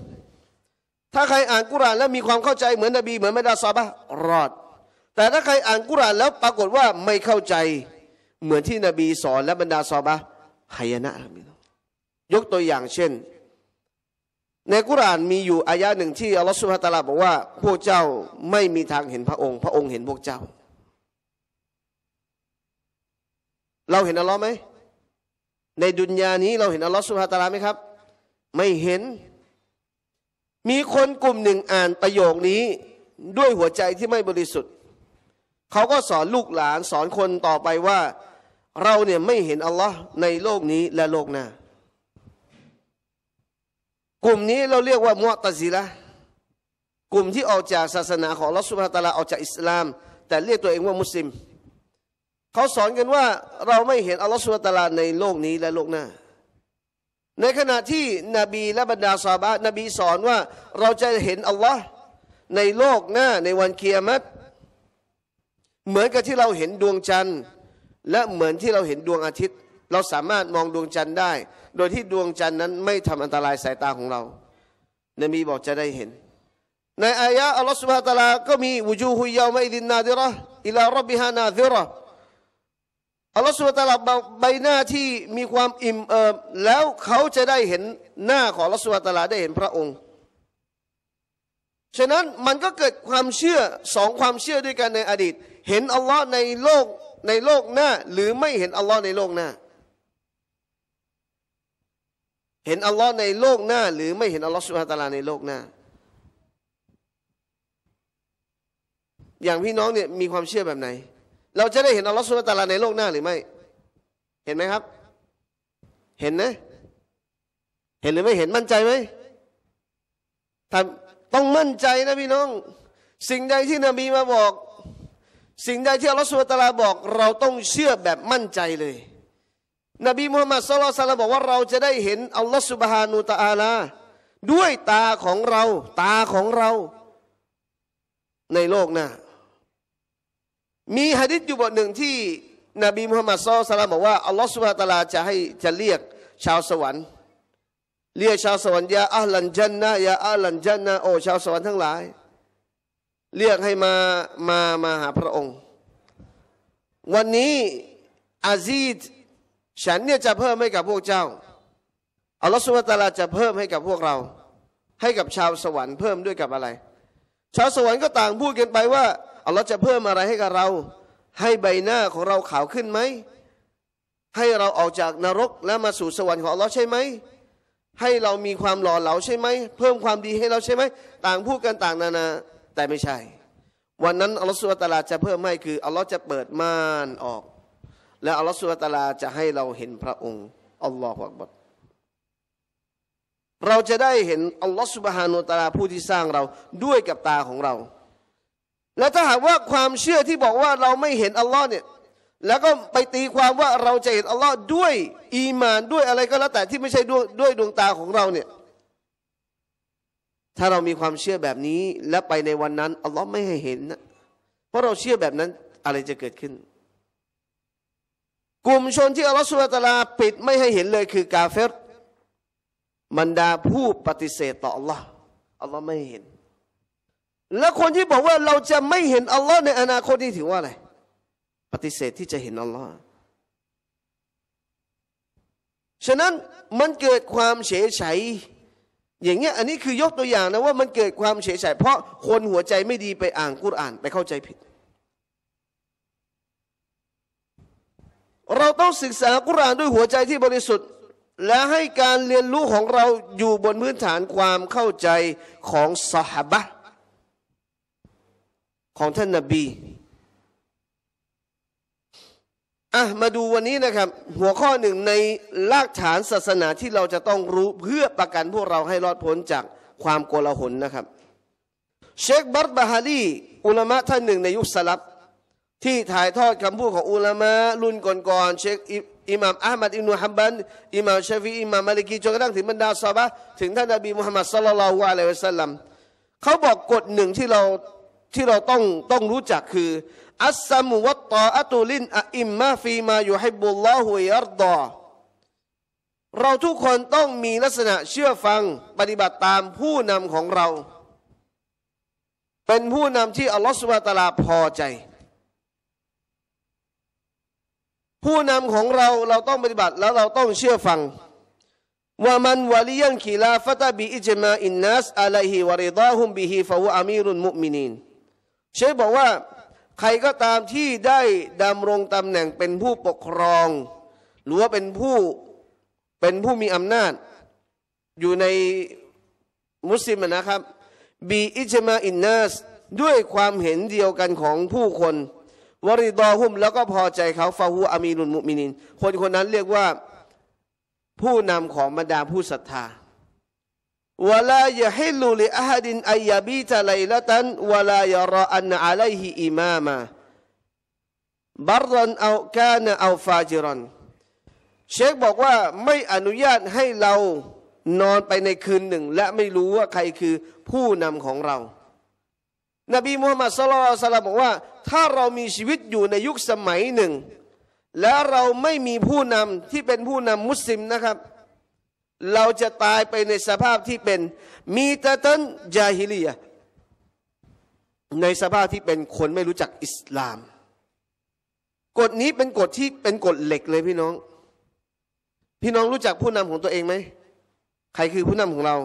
ถ้าใครอ่านกุรานแล้วมีความเข้าใจเหมือนนบีเหมือนไม่ดาซาบะรอดแต่ถ้าใครอ่านกุรานแล้วปรากฏว่าไม่เข้าใจเหมือนที่นบีสอนและบรรดา ซอบะหัยนะยกตัวอย่างเช่น ในกุรานมีอยู่อายะหนึ่งที่อัลลอฮฺสุบฮฺตาลาบอกว่าพวกเจ้าไม่มีทางเห็นพระองค์ พระองค์เห็นพวกเจ้า เราเห็นอัลลอฮ์ไหมในดุนยานี้เราเห็นอัลลอฮฺสุบฮฺตาลาไหมครับ ไม่เห็นมีคนกลุ่มหนึ่งอ่านประโยคนี้ด้วยหัวใจที่ไม่บริสุทธิ์เขาก็สอนลูกหลานสอนคนต่อไปว่า เรา เนี่ยไม่เห็นอัลลอฮ์ในโลกนี้และโลกหน้า กลุ่มนี้เราเรียกว่ามุตซิละ กลุ่มที่ออกจากศาสนาของลัอสุภาตาลาออกจากอิสลาม แต่เรียกตัวเองว่ามุสลิม เขาสอนกันว่าเราไม่เห็นอัลลอฮ์สุบตาลาในโลกนี้และโลกหน้า ในขณะที่นบีและบรรดาซาบะนบีสอนว่าเราจะเห็นอัลลอฮ์ในโลกหน้าในวันเคียร์มัดเหมือนกับที่เราเห็นดวงจันทร์และเหมือนที่เราเห็นดวงอาทิตย์ เราสามารถมองดวงจันทร์ได้ โดยที่ดวงจันทร์นั้นไม่ทำอันตรายสายตาของเราเนบีบอกจะได้เห็น ในอายะอัลลอฮฺสุบฮฺตะลาก็มีวุจูฮุยยาวมดินนาดิระอิลารับบิฮานาดิระอัลลอฮฺสุบฮฺตะลาใบหน้าที่มีความอิ่มเอิบแล้วเขาจะได้เห็นหน้าของอัลลอฮฺสุบฮฺตะลาได้เห็นพระองค์ฉะนั้นมันก็เกิดความเชื่อสองความเชื่อด้วยกันในอดีต เห็นอัลลอฮ์ในโลกในโลกหน้า หรือไม่เห็นอัลลอฮ์ในโลกหน้า เห็นอัลลอฮ์ในโลกหน้า หรือไม่เห็นอัลลอฮ์สุฮาตาลาในโลกหน้า อย่างพี่น้องเนี่ยมีความเชื่อแบบไหน เราจะได้เห็นอัลลอฮ์สุฮาตาลาในโลกหน้าหรือไม่ เห็นไหมครับ เห็นนะเห็นหรือไม่เห็นมั่นใจไหมทำต้องมั่นใจนะพี่น้อง สิ่งใดที่นบีมาบอก สิ่งใดที่อัลลอฮฺสุบตาลาบอก เราต้องเชื่อแบบมั่นใจเลย นบีมุฮัมมัดสุลตัลลาบอกว่า เราจะได้เห็นอัลลอฮฺสุบฮานูตะอาลาด้วยตาของเรา ตาของเราในโลกน่ะมีฮะดิษอยู่บทหนึ่งที่ นบีมุฮัมมัดสุลสลาบอกว่าอัลลอฮฺสุบฮาตาลาจะให้จะเรียก ชาวสวรรค์เรียกชาวสวรรค์ยาอัลันจันนะยาอัลันจันนะโอชาวสวรรค์ทั้งหลาย เรียกให้มามามาหาพระองค์ วันนี้อาซีดฉันเนี่ยจะเพิ่มให้กับพวกเจ้าอัลลอฮฺสุบตาลาจะเพิ่มให้กับพวกเรา ให้กับชาวสวรรค์เพิ่มด้วยกับอะไร ชาวสวรรค์ก็ต่างพูดกันไปว่าอัลลอฮฺจะเพิ่มอะไรให้กับเรา ให้ใบหน้าของเราขาวขึ้นไหมให้เราออกจากนรกและมาสู่สวรรค์ของอัลลอฮ์ใช่ไหมให้เรามีความหล่อเหลาใช่ไหมเพิ่มความดีให้เราใช่ไหมต่างพูดกันต่างนานาแต่ไม่ใช่ วันนั้น อัลลอฮฺสุลตาลาจะเพิ่มให้คือ อัลลอฮฺจะเปิดม่านออก และอัลลอฮฺสุลตาลาจะให้เราเห็นพระองค์ อัลลอฮฺอักบัดเราจะได้เห็นอัลลอฮฺสุบฮานุตาลาผู้ที่สร้างเราด้วยกับตาของเราและถ้าหากว่าความเชื่อที่บอกว่าเราไม่เห็นอัลลอฮ์เนี่ยแล้วก็ไปตีความว่าเราจะเห็นอัลลอฮ์ด้วย อีมานด้วยอะไรก็แล้วแต่ที่ไม่ใช่ด้วยด้วยดวงตาของเราเนี่ย ถ้าเรามีความเชื่อแบบนี้ และไปในวันนั้นอัลลอฮ์ไม่ให้เห็นนะเพราะเราเชื่อแบบนั้นอะไรจะเกิดขึ้น กลุ่มชนที่อัลลอฮ์สุลตาราปิดไม่ให้เห็นเลยคือกาเฟรมันดาผู้ปฏิเสธต่ออัลลอฮ์อัลลอฮ์ไม่เห็น แล้วคนที่บอกว่าเราจะไม่เห็นอัลลอฮ์ในอนาคตนี่ถือว่าอะไรปฏิเสธที่จะเห็นอัลลอฮ์ฉะนั้นมันเกิดความเฉยเฉยอย่างเงี้ย อันนี้คือยกตัวอย่างนะ ว่ามันเกิดความเฉยเฉยเพราะคนหัวใจไม่ดีไปอ่านกุรอานไปเข้าใจผิด เราต้องศึกษากุรอานด้วยหัวใจที่บริสุทธิ์ และให้การเรียนรู้ของเราอยู่บนพื้นฐานความเข้าใจของสหบะของท่านนาบีอ่ะมาดูวันนี้นะครับหัวข้อหนึ่งในรากฐานศาสนาที่เราจะต้องรู้เพื่อประกันพวกเราให้รอดพ้นจากความโกลาหลนะครับ เชคบัตบาฮารีอุลามะท่านหนึ่งในยุคสลับที่ถ่ายทอดคำพูดของอุลามะรุ่นก่อนๆเชคอิหม่ามอัลมัดอิมนุฮัมบันอิหม่ามชาฟีอิหม่ามมาลิกีจนกระทั่งถึงบรรดาซาบะถึงท่านนบีมุฮัมมัดสุลลัลลออะลัยวะสัลลัมเขาบอกกฎหนึ่งที่เราที่เราต้องต้องรู้จักคืออัสสมุวัตตาอัตุลินอิมมาฟีมาอยู่ให้บุลลอฮุยัรดอเราทุกคนต้องมีลักษณะเชื่อฟัง ปฏิบัติตามผู้นำของเรา เป็นผู้นำที่อัลลอฮฺสุบะตาลาพอใจ ผู้นำของเราเราต้องปฏิบัติแล้วเราต้องเชื่อฟังว่ามันวลียันขีลาฟตาบีอิจมาอินนัสอะลัยฮิวะริดาฮุมบิฮิฟะฮุอามีรุนมุมินีนเชฟบอกว่าใครก็ตามที่ได้ดำรงตำแหน่งเป็นผู้ปกครอง หรือว่าเป็นผู้ เป็นผู้มีอำนาจ อยู่ในมุสลิมนะครับบีอิจมาอินนัสด้วยความเห็นเดียวกันของผู้คน วริดอหุม แล้วก็พอใจเขาฟาฮูอามีนุนมุมินิน คนคนนั้นเรียกว่าผู้นำของบรรดาผู้ศรัทธา ولا يحل لأحد أ าฮ ب ي ت ليلة ولا يرى أن عليه إماما. ันอะลัยฮิอิมามะบอนเอากนเอาฟาจรอนเชคบอกว่าไม่อนุญาตให้เรานอนไปในคืนหนึ่ง และไม่รู้ว่าใครคือผู้นำของเรา นบีมูฮัมมัดสุลอสลามบอกว่า ถ้าเรามีชีวิตอยู่ในยุคสมัยหนึ่ง และเราไม่มีผู้นำที่เป็นผู้นำมุสลิมนะครับเราจะตายไปในสภาพที่เป็นมีตะตันยาฮิลียในสภาพที่เป็นคนไม่รู้จักอิสลาม กฎนี้เป็นกฎที่เป็นกฎเหล็กเลยพี่น้อง พี่น้องรู้จักผู้นำของตัวเองไหม ใครคือผู้นำของเรา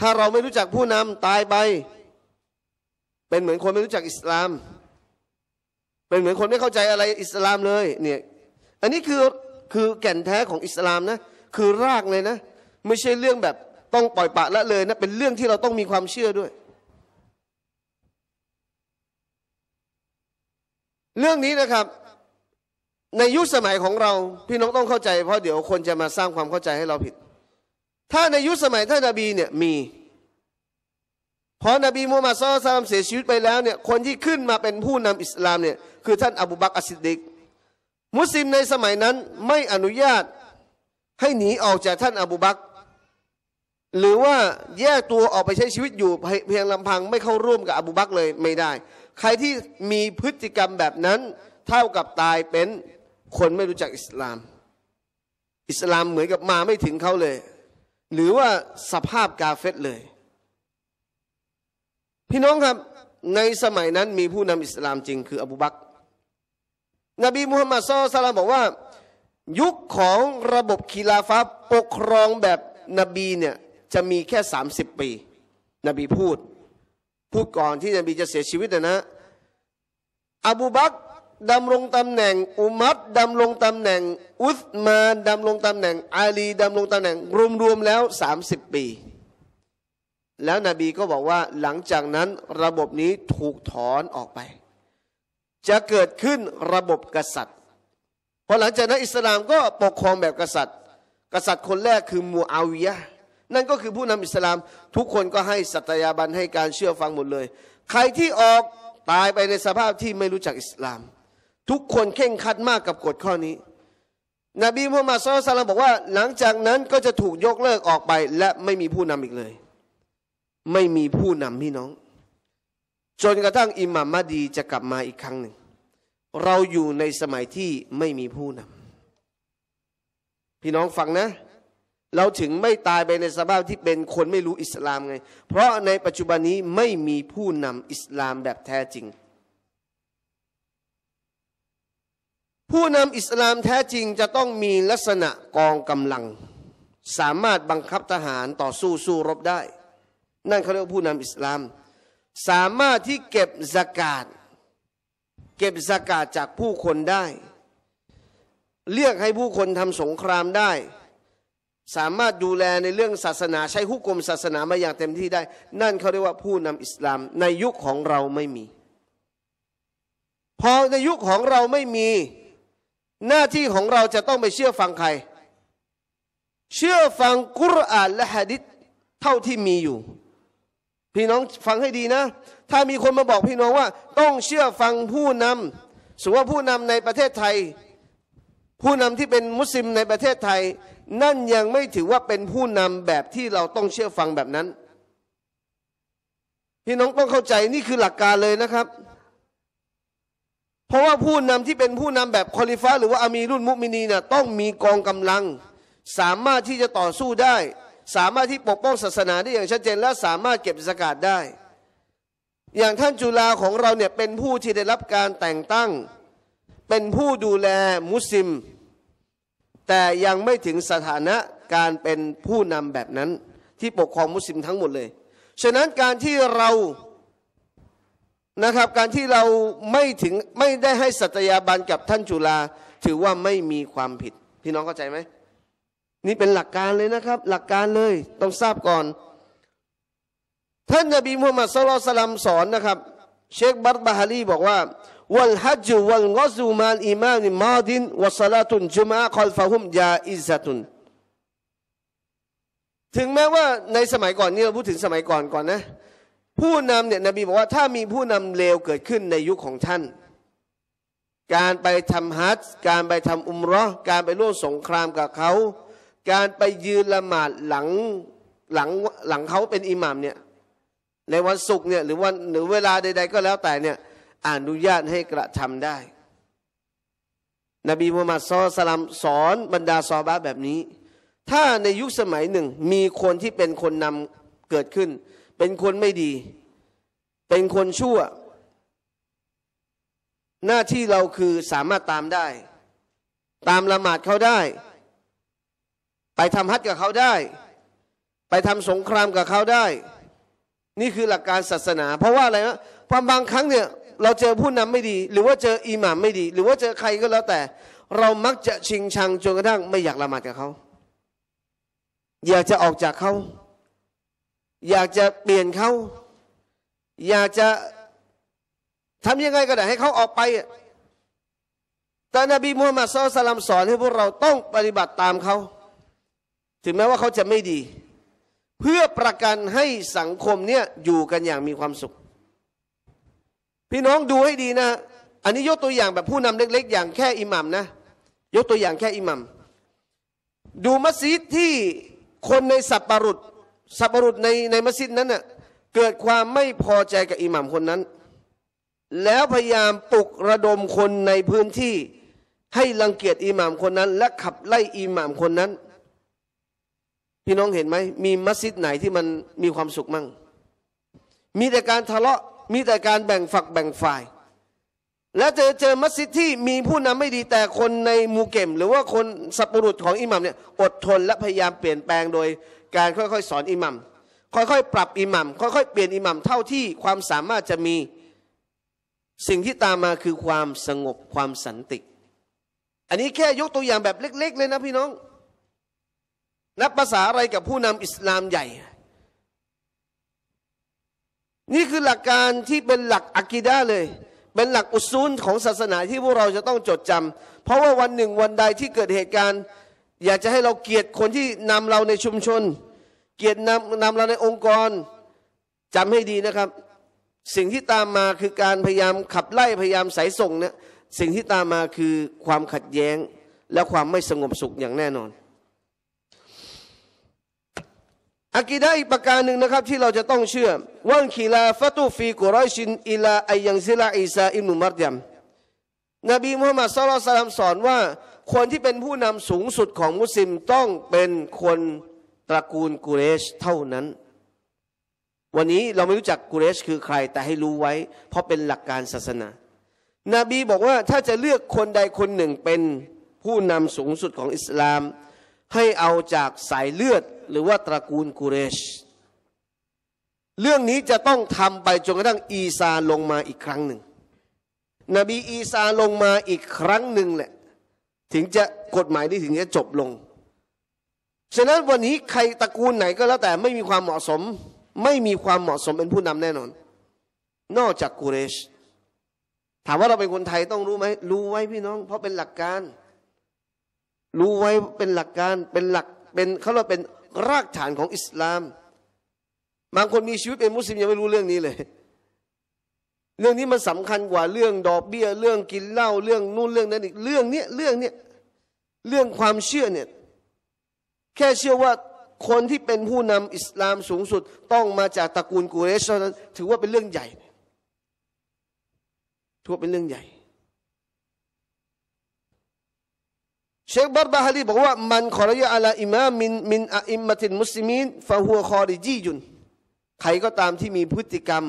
ถ้าเราไม่รู้จักผู้นำตายไป เป็นเหมือนคนไม่รู้จักอิสลาม เป็นเหมือนคนไม่เข้าใจอะไรอิสลามเลยเนี่ยอันนี้คือ คือแก่นแท้ของอิสลามนะคือรากเลยนะ ไม่ใช่เรื่องแบบต้องปล่อยปะละเลยนะ เป็นเรื่องที่เราต้องมีความเชื่อด้วย เรื่องนี้นะครับ ในยุคสมัยของเราพี่น้องต้องเข้าใจ เพราะเดี๋ยวคนจะมาสร้างความเข้าใจให้เราผิด ถ้าในยุคสมัยท่านนบีเนี่ยมีพอนบีมูฮัมมัดซอซามเสียชีวิตไปแล้วเนี่ยคนที่ขึ้นมาเป็นผู้นำอิสลามเนี่ยคือท่านอบูบักรอัสซิดิกมุสลิมในสมัยนั้นไม่อนุญาตให้หนีออกจากท่านอบูบัก หรือว่าแยกตัวออกไปใช้ชีวิตอยู่เพียงลำพังไม่เข้าร่วมกับอบูบักเลยไม่ได้ ใครที่มีพฤติกรรมแบบนั้น เท่ากับตายเป็นคนไม่รู้จักอิสลาม อิสลามเหมือนกับมาไม่ถึงเขาเลย หรือว่าสภาพกาเฟตเลย พี่น้องครับในสมัยนั้นมีผู้นำอิสลามจริง คืออบูบักนบีมุฮัมมัดซอสลาบอกว่ายุคของระบบคีลาฟ้าปกครองแบบนบีเนี่ยจะมีแค่ 30 ปี นบีพูด พูดก่อนที่นบีจะเสียชีวิตนะนะอบูบักดำรงตำแหน่ง อุมัดดำรงตำแหน่ง อุสมาดำรงตำแหน่ง อาลีดำรงตำแหน่งรวมๆแล้ว 30 ปี แล้วนบีก็บอกว่าหลังจากนั้นระบบนี้ถูกถอนออกไป จะเกิดขึ้นระบบกษัตริย์พอหลังจากนั้นอิสลามก็ปกครองแบบกษัตริย์ กษัตริย์คนแรกคือมูอาวิยะนั่นก็คือผู้นำอิสลาม ทุกคนก็ให้สัตยาบันให้การเชื่อฟังหมดเลย ใครที่ออกตายไปในสภาพที่ไม่รู้จักอิสลาม ทุกคนเข่งคัดมากกับกฎข้อนี้ นบีมุฮัมมัดสุลตัลลบอกว่า หลังจากนั้นก็จะถูกยกเลิกออกไป และไม่มีผู้นำอีกเลย ไม่มีผู้นำพี่น้องจนกระทั่งอิหม่ามมาดีจะกลับมาอีกครั้งหนึ่งเราอยู่ในสมัยที่ไม่มีผู้นำพี่น้องฟังนะ เราถึงไม่ตายไปในสภาพที่เป็นคนไม่รู้อิสลามไง เพราะในปัจจุบันนี้ไม่มีผู้นำอิสลามแบบแท้จริง ผู้นำอิสลามแท้จริงจะต้องมีลักษณะกองกำลัง สามารถบังคับทหารต่อสู้สู้รบได้ นั่นเขาเรียกผู้นำอิสลาม สามารถที่เก็บสกาศเก็บสากาศจากผู้คนได้ เรียกให้ผู้คนทำสงครามได้ สามารถดูแลในเรื่องศาสนาใช้ฮุกกลมศาสนามาอย่างเต็มที่ได้ นั่นเขาเรียกว่าผู้นำอิสลามในยุคของเราไม่มี พอในยุคของเราไม่มีหน้าที่ของเราจะต้องไปเชื่อฟังใคร เชื่อฟังกุรอาน และฮะดิษเท่าที่มีอยู่พี่น้องฟังให้ดีนะ ถ้ามีคนมาบอกพี่น้องว่าต้องเชื่อฟังผู้นำสมมติว่าผู้นำในประเทศไทย ผู้นำที่เป็นมุสลิมในประเทศไทย นั่นยังไม่ถือว่าเป็นผู้นำแบบที่เราต้องเชื่อฟังแบบนั้น พี่น้องต้องเข้าใจนี่คือหลักการเลยนะครับ เพราะว่าผู้นำที่เป็นผู้นำแบบคอลิฟ้าหรือว่าอามีรุ่นมุมินีเนี่ยต้องมีกองกำลัง สามารถที่จะต่อสู้ได้สามารถที่ปกป้องศาสนาได้อย่างชัดเจนและสามารถเก็บสกาดได้ อย่างท่านจุฬาของเราเนี่ยเป็นผู้ที่ได้รับการแต่งตั้ง เป็นผู้ดูแลมุสลิม แต่ยังไม่ถึงสถานะการเป็นผู้นำแบบนั้นที่ปกครองมุสลิมทั้งหมดเลย ฉะนั้นการที่เรา นะครับ การที่เราไม่ถึงไม่ได้ให้สัตยาบันกับท่านจุฬาถือว่าไม่มีความผิด พี่น้องเข้าใจไหมนี่เป็นหลักการเลยนะครับ หลักการเลย ต้องทราบก่อน ท่านนบีมุฮัมมัดสุลตัลลัมสอนนะครับ เชคบัตบาฮารีบอกว่าวันฮัจวันกอซูมานอิมานมาดิน วัสลาตุนจุมะคอลฟาฮุมยาอิซาตุนถึงแม้ว่าในสมัยก่อนนี่เราพูดถึงสมัยก่อนก่อนนะ ผู้นำเนี่ยนบีบอกว่าถ้ามีผู้นำเลวเกิดขึ้นในยุคของท่าน การไปทำฮัจการไปทำอุมรอการไปร่วมสงครามกับเขาการไปยืนละหมาดหลังหลังหลังเขาเป็นอิหมามเนี่ย ในวันศุกร์เนี่ยหรือวันหรือเวลาใดๆก็แล้วแต่เนี่ยอนุญาตให้กระทำได้ นบีมุฮัมมัดซอสลัมสอน บรรดาซอบาแบบนี้ ถ้าในยุคสมัยหนึ่ง มีคนที่เป็นคนนำเกิดขึ้น เป็นคนไม่ดี เป็นคนชั่ว หน้าที่เราคือสามารถตามได้ ตามละหมาดเขาได้ไปทำฮัทกับเขาได้ ไปทำสงครามกับเขาได้ นี่คือหลักการศาสนา เพราะว่าอะไรนะาอบางครั้งเนี่ยเราเจอผู้นำไม่ดี หรือว่าเจออิหม่ามไม่ดี หรือว่าเจอใครก็แล้วแต่ เรามักจะชิงชังจนกระทั่ง ไม่อยากละหมาดกับเขา อยากจะออกจากเขาอยากจะเปลี่ยนเขาอยากจะทำยังไงก็ได้ ให้เขาออกไป แต่นบีมูฮัมมัดสุลตัลลัมสอนให้พวกเราต้องปฏิบัติตามเขาถึงแม้ว่าเขาจะไม่ดี เพื่อประกันให้สังคมเนี่ยอยู่กันอย่างมีความสุข พี่น้องดูให้ดีนะ อันนี้ยกตัวอย่างแบบผู้นำเล็ก ๆ อย่างแค่อิหมัมนะยกตัวอย่างแค่อิหมัมดูมัสยิดที่คนในสับปะรุษสับปะรุษในในมัสยิดนั้นเน่ะเกิดความไม่พอใจกับอิหมัมคนนั้น แล้วพยายามปลุกระดมคนในพื้นที่ให้รังเกียจอิหมัมคนนั้น และขับไล่อิหมัมคนนั้นพี่น้องเห็นไหม มีมัสยิดไหนที่มันมีความสุขมั่ง มีแต่การทะเลาะมีแต่การแบ่งฝักแบ่งฝ่าย และเจอเจอมัสยิดที่มีผู้นำไม่ดีแต่คนในมูเก็มหรือว่าคนสับปรุษของอิหมัมเนี่ยอดทนและพยายามเปลี่ยนแปลงโดยการค่อยๆสอนอิหมัมค่อยๆปรับ อิหมัมค่อยๆเปลี่ยนอิหมัมเท่าที่ความสามารถจะมีสิ่งที่ตามมาคือความสงบ ความสันติ อันนี้แค่ยกตัวอย่างแบบเล็กๆเลยนะพี่น้องนับภาษาอะไรกับผู้นำอิสลามใหญ่ นี่คือหลักการที่เป็นหลักอักิดาเลย เป็นหลักอุซูลของศาสนาที่พวกเราจะต้องจดจำ เพราะว่าวันหนึ่งวันใดที่เกิดเหตุการณ์ อยากจะให้เราเกียรติคนที่นำเราในชุมชน เกียรตินำนำเราในองค์กรจำให้ดีนะครับ สิ่งที่ตามมาคือการพยายามขับไล่พยายามสายส่งเนี่ยสิ่งที่ตามมาคือความขัดแย้งและความไม่สงบสุขอย่างแน่นอนอากีดาอีกประการหนึ่งนะครับ ที่เราจะต้องเชื่อว่างขีลาฟตูฟี กุรอยชินอิลาไอยังซิลาอิซาอิมุมัดยัมนบีมุฮัมมัดสุลตานสอนว่า คนที่เป็นผู้นำสูงสุดของมุสลิมต้องเป็นคนตระกูลกุเรชเท่านั้น วันนี้เราไม่รู้จักกุเรชคือใคร แต่ให้รู้ไว้ เพราะเป็นหลักการศาสนา นาบีบอกว่าถ้าจะเลือกคนใดคนหนึ่งเป็นผู้นำสูงสุดของอิสลามให้เอาจากสายเลือดหรือว่าตระกูลกุเรช เรื่องนี้จะต้องทำไปจนกระทั่งอีซาลงมาอีกครั้งหนึ่ง นบีอีซาลงมาอีกครั้งหนึ่งแหละ ถึงจะกฎหมายนี้ถึงจะจบลง ฉะนั้นวันนี้ใครตระกูลไหนก็แล้วแต่ไม่มีความเหมาะสม ไม่มีความเหมาะสมเป็นผู้นำแน่นอน นอกจากกุเรช ถามว่าเราเป็นคนไทยต้องรู้ไหมรู้ไว้พี่น้องเพราะเป็นหลักการรู้ไว้เป็นหลักการเป็นหลักเป็นเขาเรียาเป็นรากฐานของอิสลาม บางคนมีชีวิตเป็นมุสลิมยังไม่รู้เรื่องนี้เลย เรื่องนี้มันสำคัญกว่าเรื่องดอกเบี้ยเรื่องกินเหล้าเรื่องนู่นเรื่องนั้นอีกเรื่องเนี้ยเรื่องเนี้ยเรื่องความเชื่อเนี่ยแค่เชื่อว่าคนที่เป็นผู้นำอิสลามสูงสุดต้องมาจากตระกูลกูเรชนั้นถือว่าเป็นเรื่องใหญ่ถือว่าเป็นเรื่องใหญ่เชคบัตบาฮารีบอกว่ามันขอรยาอัลาอิมามินมินอิมมตินมุสลิมินฟะฮัวคอริจียุนใครก็ตามที่มีพฤติกรรม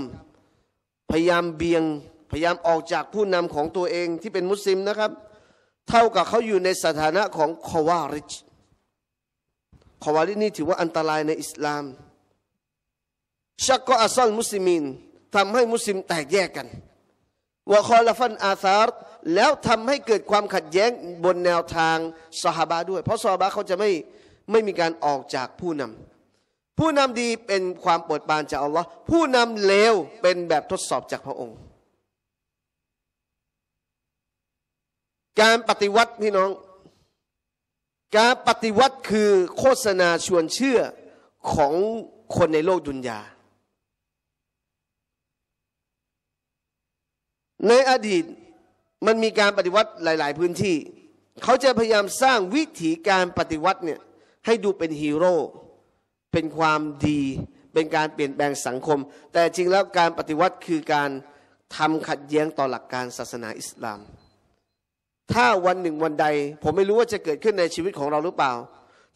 พยายามเบี่ยงพยายามออกจากผู้นำของตัวเองที่เป็นมุสลิมนะครับ เท่ากับเขาอยู่ในสถานะของคอวาริจคอวาริจนี่ถือว่าอันตรายในอิสลามชักก็อัซอลมุสลิมินทำให้มุสลิมแตกแยกกันวะคอลฟันอาซาร์แล้วทำให้เกิดความขัดแย้งบนแนวทางสหบาด้วย เพราะสหบาเขาจะไม่ไม่มีการออกจากผู้นำ ผู้นำดีเป็นความโปรดปรานจากอัลลอฮ์ผู้นำเลวเป็นแบบทดสอบจากพระองค์ การปฏิวัติพี่น้อง การปฏิวัติคือโฆษณาชวนเชื่อของคนในโลกดุนยาในอดีตมันมีการปฏิวัติหลาย ๆ พื้นที่ เขาจะพยายามสร้างวิถีการปฏิวัติเนี่ย ให้ดูเป็นฮีโร่ เป็นความดี เป็นการเปลี่ยนแปลงสังคม แต่จริงแล้วการปฏิวัติคือการทำขัดแย้งต่อหลักการศาสนาอิสลาม ถ้าวันหนึ่งวันใดผมไม่รู้ว่าจะเกิดขึ้นในชีวิตของเราหรือเปล่า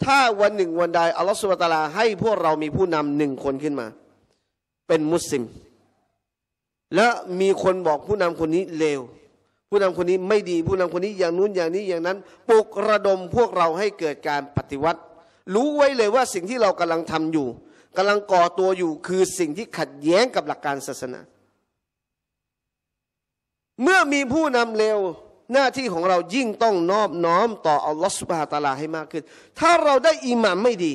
ถ้าวันหนึ่งวันใดอัลลอฮฺสุบตาลาให้พวกเรามีผู้นำหนึ่งคนขึ้นมา เป็นมุสลิม และมีคนบอกผู้นำคนนี้เลวผู้นำคนนี้ไม่ดี ผู้นำคนนี้อย่างนู้นอย่างนี้อย่างนั้นปลุกระดมพวกเราให้เกิดการปฏิวัติ รู้ไว้เลยว่าสิ่งที่เรากำลังทำอยู่ กำลังก่อตัวอยู่คือสิ่งที่ขัดแย้งกับหลักการศาสนา เมื่อมีผู้นำเลวหน้าที่ของเรายิ่งต้องนอบน้อม ต่ออัลลอฮฺสุบฮฺตาลาให้มากขึ้น ถ้าเราได้อิหมั่นไม่ดี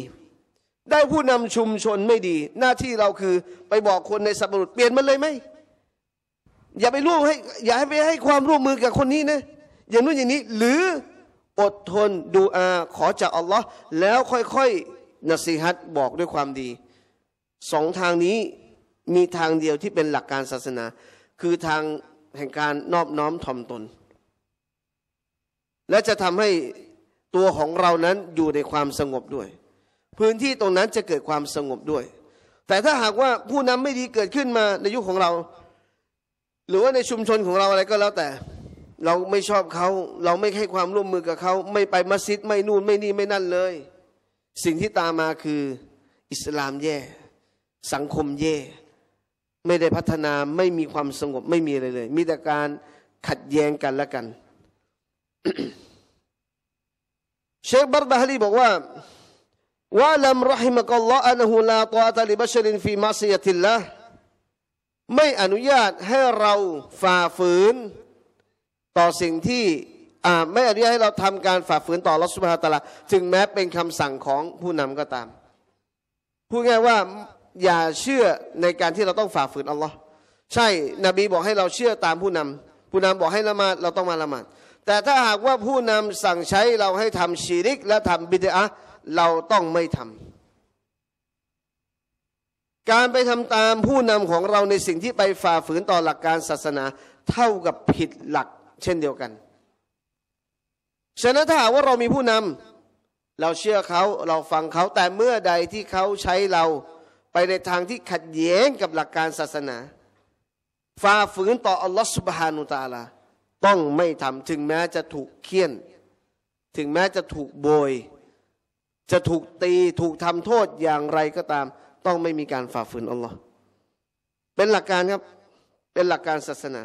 ได้ผู้นำชุมชนไม่ดี หน้าที่เราคือไปบอกคนในสับปะรดเปลี่ยนมันเลยไหมอย่าไปร่วมให้ อย่าให้ไปให้ความร่วมมือกับคนนี้นะ อย่างนู้นอย่างนี้ หรืออดทนดูอา ขอจากอัลลอฮ์แล้วค่อยๆนัสีฮัตบอกด้วยความดีสองทางนี้มีทางเดียวที่เป็นหลักการศาสนา คือทางแห่งการนอบน้อมถ่อมตน และจะทำให้ตัวของเรานั้นอยู่ในความสงบด้วย พื้นที่ตรงนั้นจะเกิดความสงบด้วย แต่ถ้าหากว่าผู้นำไม่ดีเกิดขึ้นมาในยุคขของเราหรือว่าในชุมชนของเราอะไรก็แล้วแต่ เราไม่ชอบเขา เราไม่ให้ความร่วมมือกับเขา ไม่ไปมัสยิดไม่นู่นไม่นี่ไม่นั่นเลย สิ่งที่ตามมาคืออิสลามแย่ สังคมแย่ ไม่ได้พัฒนาไม่มีความสงบไม่มีอะไรเลย มีแต่การขัดแย้งกันและกันเชคบั์บาฮลีบอกว่าว่าลัมรหิมกัลลอฮ์อันหูลาตัวตาลิบัชรินฟีมาซียติลลาห์ไม่อนุญาตให้เราฝ่าฝืนต่อสิ่งที่ไม่อนุญาตให้เราทำการฝ่าฝืนต่อรัสุภาตะลาถึงแม้เป็นคำสั่งของผู้นำก็ตาม พูดง่ายว่าอย่าเชื่อในการที่เราต้องฝ่าฝืนอัลลอฮ์ใช่ นบีบอกให้เราเชื่อตามผู้นำผู้นำบอกให้ละหมาดเราต้องมาละหมาด แต่ถ้าหากว่าผู้นำสั่งใช้เราให้ทำชีริกและทำบิดอาเราต้องไม่ทำการไปทำตามผู้นำของเราในสิ่งที่ไปฝ่าฝืนต่อหลักการศาสนาเท่ากับผิดหลักเช่นเดียวกัน ฉะนั้นถ้าว่าเรามีผู้นำเราเชื่อเขาเราฟังเขาแต่เมื่อใดที่เขาใช้เราไปในทางที่ขัดแย้งกับหลักการศาสนาฝ่าฝืน ต่ออัลลอฮฺสุบฮานุตาลาต้องไม่ทำถึงแม้จะถูกเคี่ยน ถึงแม้จะถูกโบย จะถูกตีถูกทำโทษอย่างไรก็ตามต้องไม่มีการฝ่าฝืนอัลลอฮ์เป็นหลักการครับ เป็นหลักการศาสนา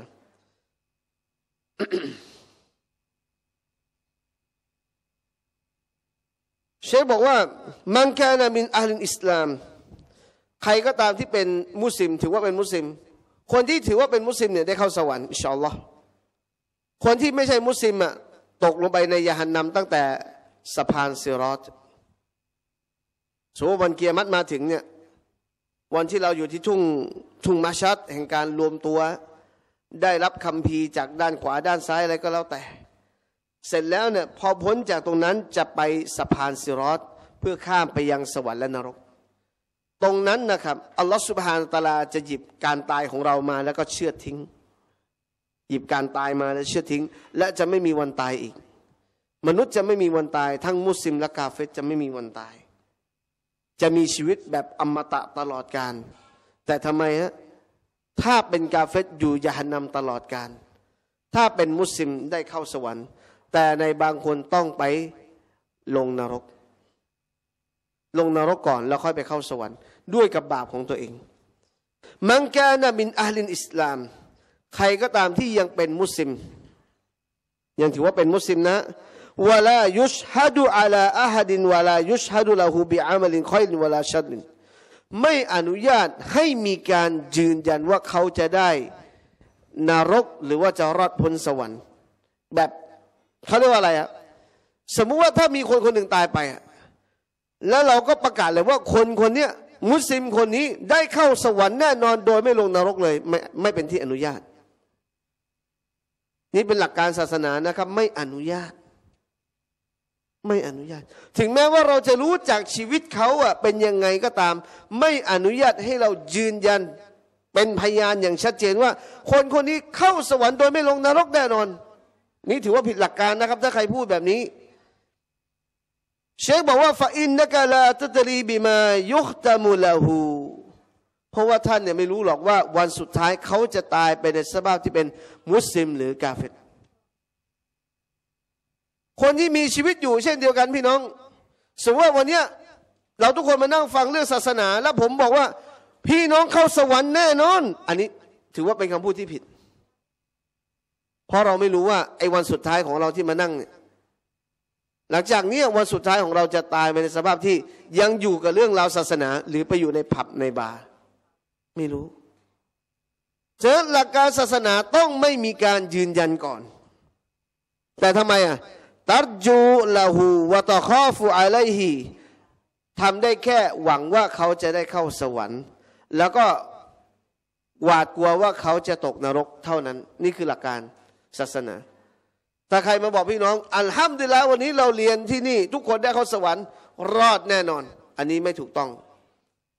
เชฟบอกว่ามังแคนามินอัลอิสลามใครก็ตามที่เป็นมุสลิม ถือว่าเป็นมุสลิม คนที่ถือว่าเป็นมุสลิมเนี่ยได้เข้าสวรรค์อิชอัลลอฮ์คนที่ไม่ใช่มุสลิมอะตกลงไปในยาหันนำตั้งแต่สะพานซิรอตสมมวันเกียรมัดมาถึงเนี่ยวันที่เราอยู่ที่ทุ่งทุ่งมาชัดแห่งการรวมตัวได้รับคำพีจากด้านขวาด้านซ้ายอะไรก็แล้วแต่ เสร็จแล้วเนี่ยพอพ้นจากตรงนั้นจะไปสะพานซิรอตเพื่อข้ามไปยังสวรรค์และนรก ตรงนั้นนะครับ อัลลอฮฺสุบฮานตะลาจะหยิบการตายของเรามาแล้วก็เชื่อทิ้ง หยิบการตายมาแล้วเชื่อทิ้ง และจะไม่มีวันตายอีก มนุษย์จะไม่มีวันตาย ทั้งมุสลิมและกาเฟตจะไม่มีวันตายจะมีชีวิตแบบอมตะตลอดกาลแต่ทำไมฮะถ้าเป็นกาเฟตอยู่ยานนำตลอดกาลถ้าเป็นมุสลิมได้เข้าสวรรค์ แต่ในบางคนต้องไปลงนรก ลงนรกก่อนแล้วค่อยไปเข้าสวรรค์ด้วยกับบาปของตัวเองมังกานาบินอาลินอิสลาม ใครก็ตามที่ยังเป็นมุสลิม ยังถือว่าเป็นมุสลิมนะ ولا يشهد على أحد ولا يشهد له بعمل خير ولا شر อนไม่อนุญาตให้มีการยืนยันว่าเขาจะได้ นรก หรือว่าจะรอดพ้นสวรรค์ แบบเขาเรียกว่าอะไรอะสมมุติว่าถ้ามีคนคนหนึ่งตายไป แล้วเราก็ประกาศเลยว่า คนคนนี้มุสลิมคนนี้ได้เข้าสวรรค์แน่นอนโดยไม่ลงนรกเลยไม่ไม่เป็นที่อนุญาต นี่เป็นหลักการศาสนานะครับ ไม่อนุญาตไม่อนุญาตถึงแม้ว่าเราจะรู้จากชีวิตเขาอะเป็นยังไงก็ตาม ไม่อนุญาตให้เรายืนยันเป็นพยานอย่างชัดเจนว่า คนคนนี้เข้าสวรรค์โดยไม่ลงนรกแน่นอน นี่ถือว่าผิดหลักการนะครับถ้าใครพูดแบบนี้ เชคบอกว่าฟาอินนักลาตตรีบิมายุคตามูลาหูเพราะว่าท่านเนี่ยไม่รู้หรอกว่าวันสุดท้ายเขาจะตายไปในสภาพที่เป็นมุสลิมหรือกาเฟตคนที่มีชีวิตอยู่ เช่นเดียวกันพี่น้อง สมมติว่าวันนี้ เราทุกคนมานั่งฟังเรื่องศาสนา แล้วผมบอกว่าพี่น้องเข้าสวรรค์แน่นอน อันนี้ถือว่าเป็นคำพูดที่ผิด เพราะเราไม่รู้ว่าไอ้วันสุดท้ายของเราที่มานั่งเนี่ยหลังจากนี้วันสุดท้ายของเราจะตายไปในสภาพที่ยังอยู่กับเรื่องราวศาสนา หรือไปอยู่ในผับในบาร์ไม่รู้ เจอหลักการศาสนาต้องไม่มีการยืนยันก่อน แต่ทำไมอ่ะตัดจูละหูวะตะคอฟูอะไลฮีทำได้แค่หวังว่าเขาจะได้เข้าสวรรค์ แล้วก็หวาดกลัวว่าเขาจะตกนรกเท่านั้น นี่คือหลักการศาสนา ถ้าใครมาบอกพี่น้องอัลฮัมดุลิลลววันนี้เราเรียนที่นี่ ทุกคนได้เข้าสวรรค์รอดแน่นอน อันนี้ไม่ถูกต้อง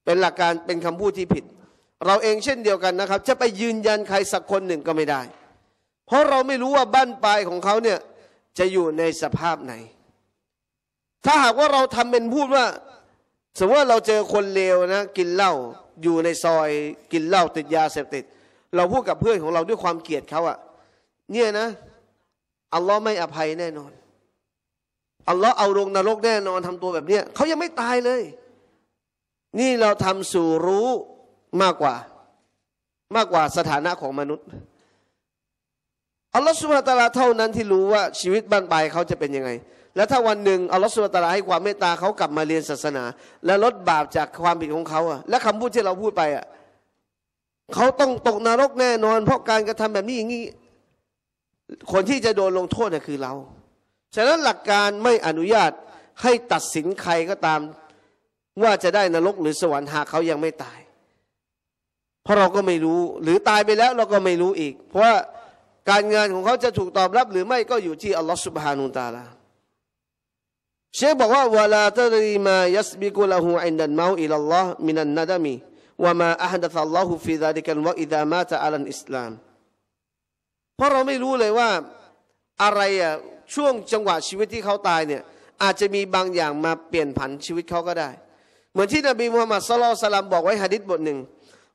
เป็นหลักการเป็นคำพูดที่ผิด เราเองเช่นเดียวกันนะครับ จะไปยืนยันใครสักคนหนึ่งก็ไม่ได้ เพราะเราไม่รู้ว่าบ้านปลายของเขาเนี่ยจะอยู่ในสภาพไหน ถ้าหากว่าเราทำเป็นพูดว่าสมมติว่าเราเจอคนเลวนะ กินเหล้าอยู่ในซอยกินเหล้าติดยาเสพติด เราพูดกับเพื่อนของเราด้วยความเกลียดเขาอะเนี่ยนะอัลลอฮ์ไม่อภัยแน่นอนอัลลอฮ์เอาลงนรกแน่นอนทำตัวแบบเนี้ยเขายังไม่ตายเลย นี่เราทำสู่รู้มากกว่า มากกว่าสถานะของมนุษย์อัลลอฮฺสุบฮฺตะลาเท่านั้นที่รู้ว่า ชีวิตบ้านปลายเขาจะเป็นยังไง และถ้าวันหนึ่งอัลลอฮฺสุบฮฺตะลาให้ความเมตตาเขากลับมาเรียนศาสนา และลดบาปจากความผิดของเขาอะและคำพูดที่เราพูดไปอะเขาต้องตกนรกแน่นอนเพราะการกระทำแบบนี้อย่างนี้ คนที่จะโดนลงโทษน่ยคือเรา ฉะนั้นหลักการไม่อนุญาตให้ตัดสินใครก็ตามว่าจะได้นรก หรือสวรรค์หากเขายังไม่ตาย เพราะเราก็ไม่รู้หรือตายไปแล้วเราก็ไม่รู้อีก เพราะการงานของเขาจะถูกตอบรับหรือไม่ก็อยู่ที่อัลลอฮฺสุบฮานุตาลาเชฟบอกว่าเวลาตรีมายัสบิกุลาหูอินดันมาอิลลอฮ์มินันนาดามีว่ามาอัฮดัตัลลอฮฺฟิดาดิกันวะอิดามาตะอัลันอิสลามเพราะเราไม่รู้เลยว่าอะไรอะช่วงจังหวะชีวิตที่เขาตายเนี่ยอาจจะมีบางอย่างมาเปลี่ยนผันชีวิตเขาก็ได้ เหมือนที่นบีมุฮัมมัดสลลสลามบอกไว้ฮะดิษบทหนึ่ง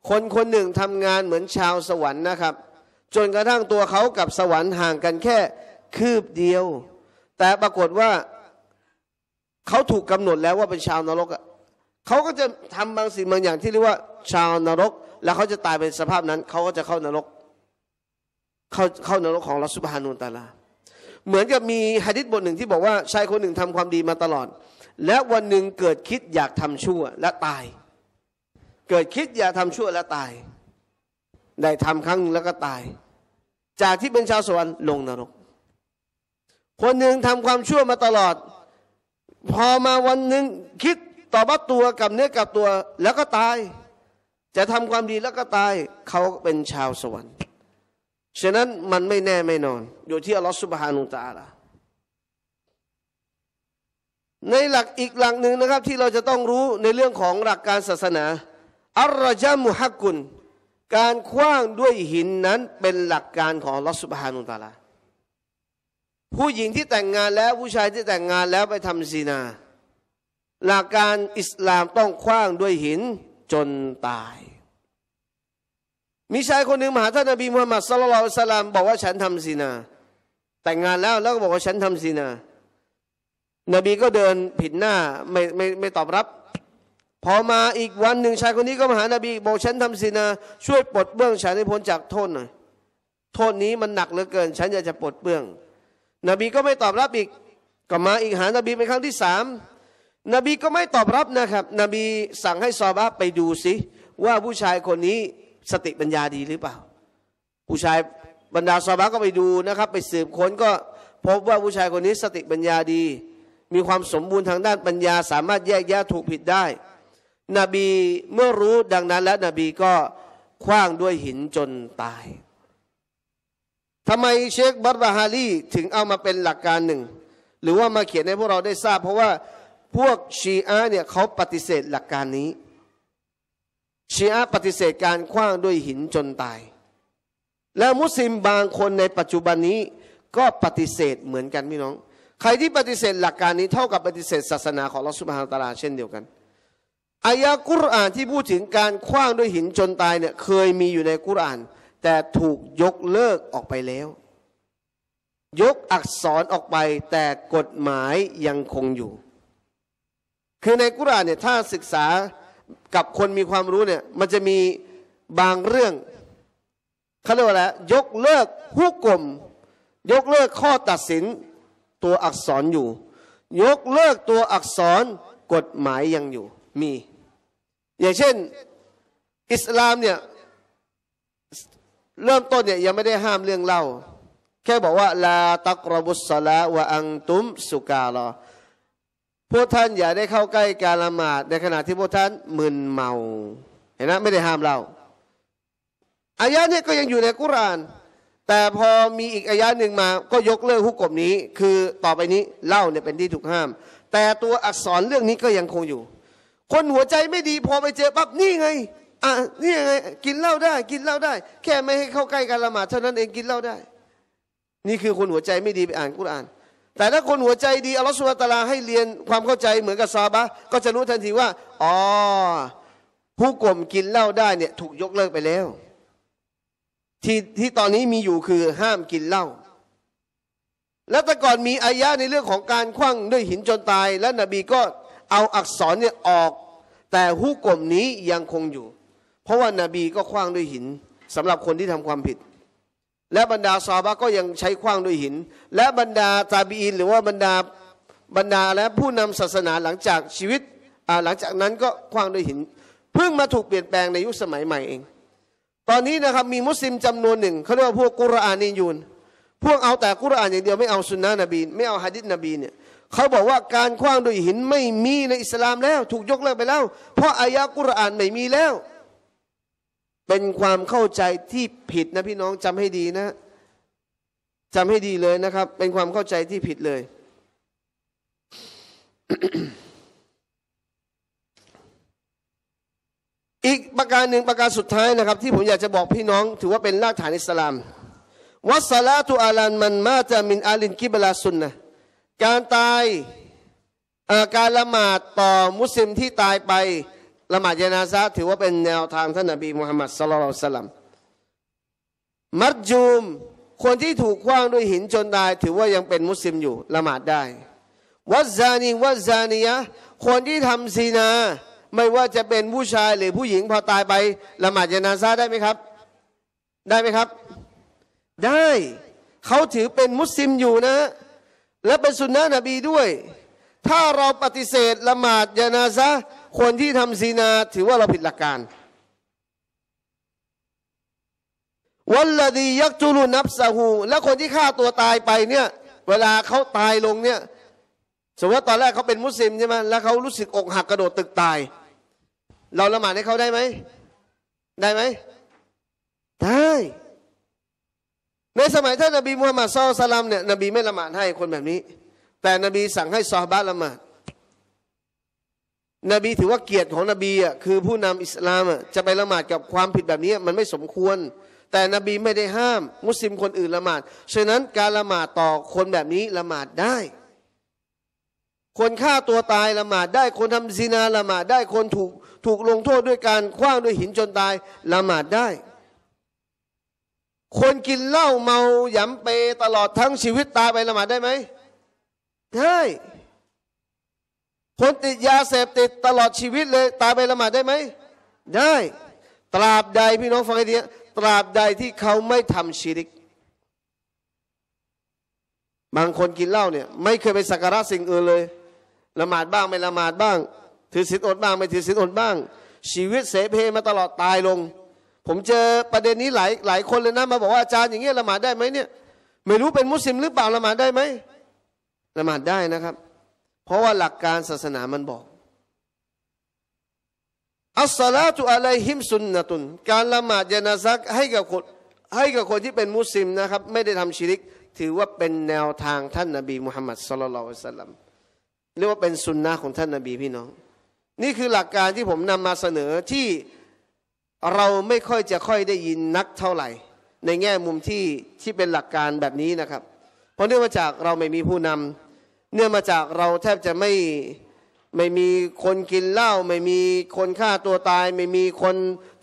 คนคนหนึ่งทำงานเหมือนชาวสวรรค์นะครับจนกระทั่งตัวเขากับสวรรค์ห่างกันแค่คืบเดียว แต่ปรากฏว่าเขาถูกกำหนดแล้วว่าเป็นชาวนรก เขาก็จะทำบางสิ่งบางอย่างที่เรียกว่าชาวนรก แล้วเขาจะตายเป็นสภาพนั้น เขาก็จะเข้านรก เข้าเข้านรกของรัสุบฮานุนตาลา เหมือนกับมีฮะดิษบทหนึ่งที่บอกว่าชายคนหนึ่งทำความดีมาตลอด และวันหนึ่งเกิดคิดอยากทำชั่วและตาย เกิดคิดอยากทำชั่วและตาย ได้ทำครั้งแล้วก็ตายจากที่เป็นชาวสวรรค์ลงนรก คนหนึ่งทำความชั่วมาตลอด พอมาวันหนึ่งคิดต่อบัตตัวกับเนื้อกับตัวแล้วก็ตาย จะทำความดีแล้วก็ตาย เขาเป็นชาวสวรรค์ฉะนั้นมันไม่แน่ไม่นอนอยู่ที่อัลลอฮฺสุบฮานุตาลาในหลักอีกหลักหนึ่งนะครับที่เราจะต้องรู้ในเรื่องของหลักการศาสนา อัลรจามุฮักกุลการคว้างด้วยหินนั้นเป็นหลักการของลอสุบฮานุตาลาผู้หญิงที่แต่งงานแล้วผู้ชายที่แต่งงานแล้วไปทำซีนา หลักการอิสลามต้องคว้างด้วยหินจนตาย มีชายคนหนึ่งมหาท่านนบีมุฮัมมัดสลลัลสลามบอกว่าฉันทำซีนา แต่งงานแล้วแล้วก็บอกว่าฉันทำซีนา นบีก็เดินผิดหน้าไม่ไม่ไม่ตอบรับพอมาอีกวันหนึ่งชายคนนี้ก็มาหานบีบอกฉันทำสินาช่วยปลดเบื้องฉันให้พ้นจากโทษหน่อยโทษนี้มันหนักเหลือเกินฉันอยากจะปลดเบื้องนบีก็ไม่ตอบรับอีกก็มาอีกหานบีเป็นครั้งที่สามนบีก็ไม่ตอบรับนะครับนบีสั่งให้ซอบาไปดูสิว่าผู้ชายคนนี้สติปัญญาดีหรือเปล่า ผู้ชายบรรดาซอบาก็ไปดูนะครับ ไปสืบค้นก็พบว่าผู้ชายคนนี้สติปัญญาดี มีความสมบูรณ์ทางด้านปัญญา สามารถแยกแยะถูกผิดได้นบีเมื่อรู้ดังนั้นแล้วนบีก็คว้างด้วยหินจนตายทำไมเชคบัตบาฮาลีถึงเอามาเป็นหลักการหนึ่ง หรือว่ามาเขียนให้พวกเราได้ทราบเพราะว่าพวกชีอะเนี่ยเขาปฏิเสธหลักการนี้ ชีอะปฏิเสธการคว้างด้วยหินจนตาย และมุสลิมบางคนในปัจจุบันนี้ก็ปฏิเสธเหมือนกันพี่น้อง ใครที่ปฏิเสธหลักการนี้เท่ากับปฏิเสธศาสนาของลอสุบฮานตาลาเช่นเดียวกันอายะกุรอานที่พูดถึงการคว้างด้วยหินจนตายเนี่ย เคยมีอยู่ในกุรอาน แต่ถูกยกเลิกออกไปแล้ว ยกอักษรออกไปแต่กฎหมายยังคงอยู่ คือในกุรอานเนี่ยถ้าศึกษากับคนมีความรู้เนี่ย มันจะมีบางเรื่องเขาเรียกว่าอะไรยกเลิกหุกกลมยกเลิกข้อตัดสิน ตัวอักษรอยู่ ยกเลิกตัวอักษรกฎหมายยังอยู่มีอย่างเช่นอิสลามเนี่ยเริ่มต้นเนี่ยยังไม่ได้ห้ามเรื่องเล่า แค่บอกว่าลาตักรบุสลาวะอังตุมสุกาลอพวกท่านอย่าได้เข้าใกล้การละหมาดในขณะที่พวกท่านมึนเมา เห็นไหมไม่ได้ห้ามเล่าอายะนี้ก็ยังอยู่ในกุราน แต่พอมีอีกอายะหนึ่งมา ก็ยกเลิกฮุกกบนี้ คือต่อไปนี้เล่าเนี่ยเป็นที่ถูกห้าม แต่ตัวอักษรเรื่องนี้ก็ยังคงอยู่คนหัวใจไม่ดีพอไปเจอปั๊บนี่ไง อ่ะนี่ไงกินเหล้าได้ กินเหล้าได้ แค่ไม่ให้เข้าใกล้การละหมาดเท่านั้นเองกินเหล้าได้ นี่คือคนหัวใจไม่ดีไปอ่านกุรอาน แต่ถ้าคนหัวใจดีอัลลอฮฺสุลตาราให้เรียนความเข้าใจเหมือนกับซาบะก็จะรู้ทันทีว่าอ๋อผู้กลมกินเหล้าได้เนี่ย ถูกยกเลิกไปแล้วที่ที่ตอนนี้มีอยู่คือห้ามกินเหล้าแล้วแต่ก่อนมีอายะในเรื่องของการคว่างด้วยหินจนตายและนบีก็เอาอักษรเนี่ยออกแต่หุกกลมนี้ยังคงอยู่ เพราะว่านาบีก็คว้างด้วยหิน สำหรับคนที่ทำความผิด และบรรดาซาบะก็ยังใช้คว้างด้วยหิน และบรรดาตาบีอินหรือว่าบรรดาบรรดาและผู้นำศาสนาหลังจากชีวิตหลังจากนั้นก็คว้างด้วยหินเพิ่งมาถูกเปลี่ยนแปลงในยุคสมัยใหม่เองตอนนี้นะครับมีมุสลิมจำนวนหนึ่งเขาเรียกว่าพวกกุรอานียูน พวกเอาแต่กุรอานอย่างเดียวไม่เอาสุนนะนบีไม่เอาฮะดิษนบีเนี่ยเขาบอกว่าการคว้างด้วยหินไม่มีในอิสลามแล้ว ถูกยกเลิกไปแล้วเพราะอายะกุรอานไม่มีแล้ว เป็นความเข้าใจที่ผิดนะพี่น้องจำให้ดีนะ จำให้ดีเลยนะครับ เป็นความเข้าใจที่ผิดเลย อีกประการหนึ่งประการสุดท้ายนะครับ ที่ผมอยากจะบอกพี่น้อง ถือว่าเป็นรากฐานอิสลาม วัสลาตุอาลันมันมาจะมินอาลินกิบลาสุนนะการตายการละหมาดต่อมุสลิมที่ตายไปละหมาดยานาซาถือว่าเป็นแนวทางท่านนบีมุฮัมมัดสลลัลสลัมมัดจูม คนที่ถูกคว้างด้วยหินจนตาย ถือว่ายังเป็นมุสลิมอยู่ละหมาดได้ วัซานีวัซานียะคนที่ทำซีนา ไม่ว่าจะเป็นผู้ชายหรือผู้หญิงพอตายไปละหมาดยานาซาได้ไหมครับ ได้ไหมครับ ได้เขาถือเป็นมุสลิมอยู่นะและเป็นสุนนะนบีด้วย ถ้าเราปฏิเสธละหมาดยานาซะคนที่ทำซีนา ถือว่าเราผิดหลักการ วัลลดียักจุลุนับสหูและคนที่ฆ่าตัวตายไปเนี่ย เวลาเขาตายลงเนี่ย สมมติว่าตอนแรกเขาเป็นมุสลิมใช่ไหมแล้วเขารู้สึกอกหักกระโดดตึกตาย เราละหมาดให้เขาได้ไหมได้ไหมได้ในสมัยท่านนบีมูฮัมมัดซอสลัมเนี่ยนบีไม่ละหมาดให้คนแบบนี้ แต่นบีสั่งให้ซอฮบะละหมาด นบีถือว่าเกียรติของนบีอ่ะคือผู้นำอิสลามอ่ะจะไปละหมาดกับความผิดแบบนี้ มันไม่สมควร แต่นบีไม่ได้ห้ามมุสลิมคนอื่นละหมาดฉะนั้นการละหมาดต่อคนแบบนี้ละหมาดได้ คนฆ่าตัวตายละหมาดได้คนทำซินาละหมาดได้คนถูกถูกลงโทษด้วยการคว้างด้วยหินจนตายละหมาดได้คนกินเหล้าเมาหยำเปตลอดทั้งชีวิตตายไปละหมาดได้ไหม ได้ คนติดยาเสพติดตลอดชีวิตเลยตายไปละหมาดได้ไหม ได้ ตราบใดพี่น้องฟังให้ดีตราบใดที่เขาไม่ทำชีริก บางคนกินเหล้าเนี่ยไม่เคยไปสักการะสิ่งอื่นเลย ละหมาดบ้างไม่ละหมาดบ้าง ถือศีลอดบ้างไม่ถือศีลอดบ้าง ชีวิตเสเพมาตลอดตายลงผมเจอประเด็นนี้หลายหลายคนเลยนะมาบอกว่า อาจารย์อย่างเงี้ยละหมาดได้ไหมเนี่ย ไม่รู้เป็นมุสลิมหรือเปล่าละหมาดได้ไหมละหมาดได้นะครับ เพราะว่าหลักการศาสนามันบอก อัสสลาตุอะลัยฮิมซุนนะตุนการละหมาดยานาซัก ให้กับคน ให้กับคนที่เป็นมุสลิมนะครับ ไม่ได้ทำชิริก ถือว่าเป็นแนวทางท่านนาบีมุฮัมมัดสุลลัลสัลลัมเรียกว่าเป็นสุนนะของท่านนาบีพี่น้อง นี่คือหลักการที่ผมนำมาเสนอที่เราไม่ค่อยจะค่อยได้ยินนักเท่าไหร่ ในแง่มุมที่ที่เป็นหลักการแบบนี้นะครับ เพราะเนื่องมาจากเราไม่มีผู้นำ เนื่องมาจากเราแทบจะไม่ไม่มีคนกินเหล้าไม่มีคนฆ่าตัวตาย ไม่มีคน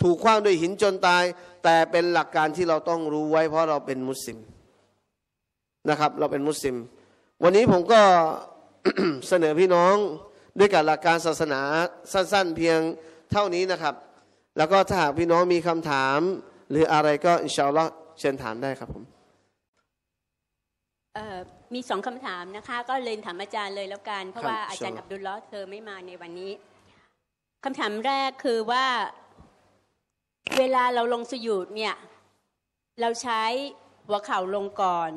ถูกคว้างด้วยหินจนตาย แต่เป็นหลักการที่เราต้องรู้ไว้ เพราะเราเป็นมุสลิมนะครับ เราเป็นมุสลิม วันนี้ผมก็เสนอพี่น้องด้วยกับหลักการศาสนาสั้นๆเพียงเท่านี้นะครับแล้วก็ถ้าหากพี่น้องมีคำถาม หรืออะไรก็อินชาอัลลอฮ์เชิญถามได้ครับผมมีสองคำถามนะคะ ก็เลยถามอาจารย์เลยแล้วกันเพราะว่าอาจารย์อับดุลลอฮ์เธอไม่มาในวันนี้คำถามแรกคือว่าเวลาเราลงสยุดเนี่ย เราใช้หัวเข่าลงก่อน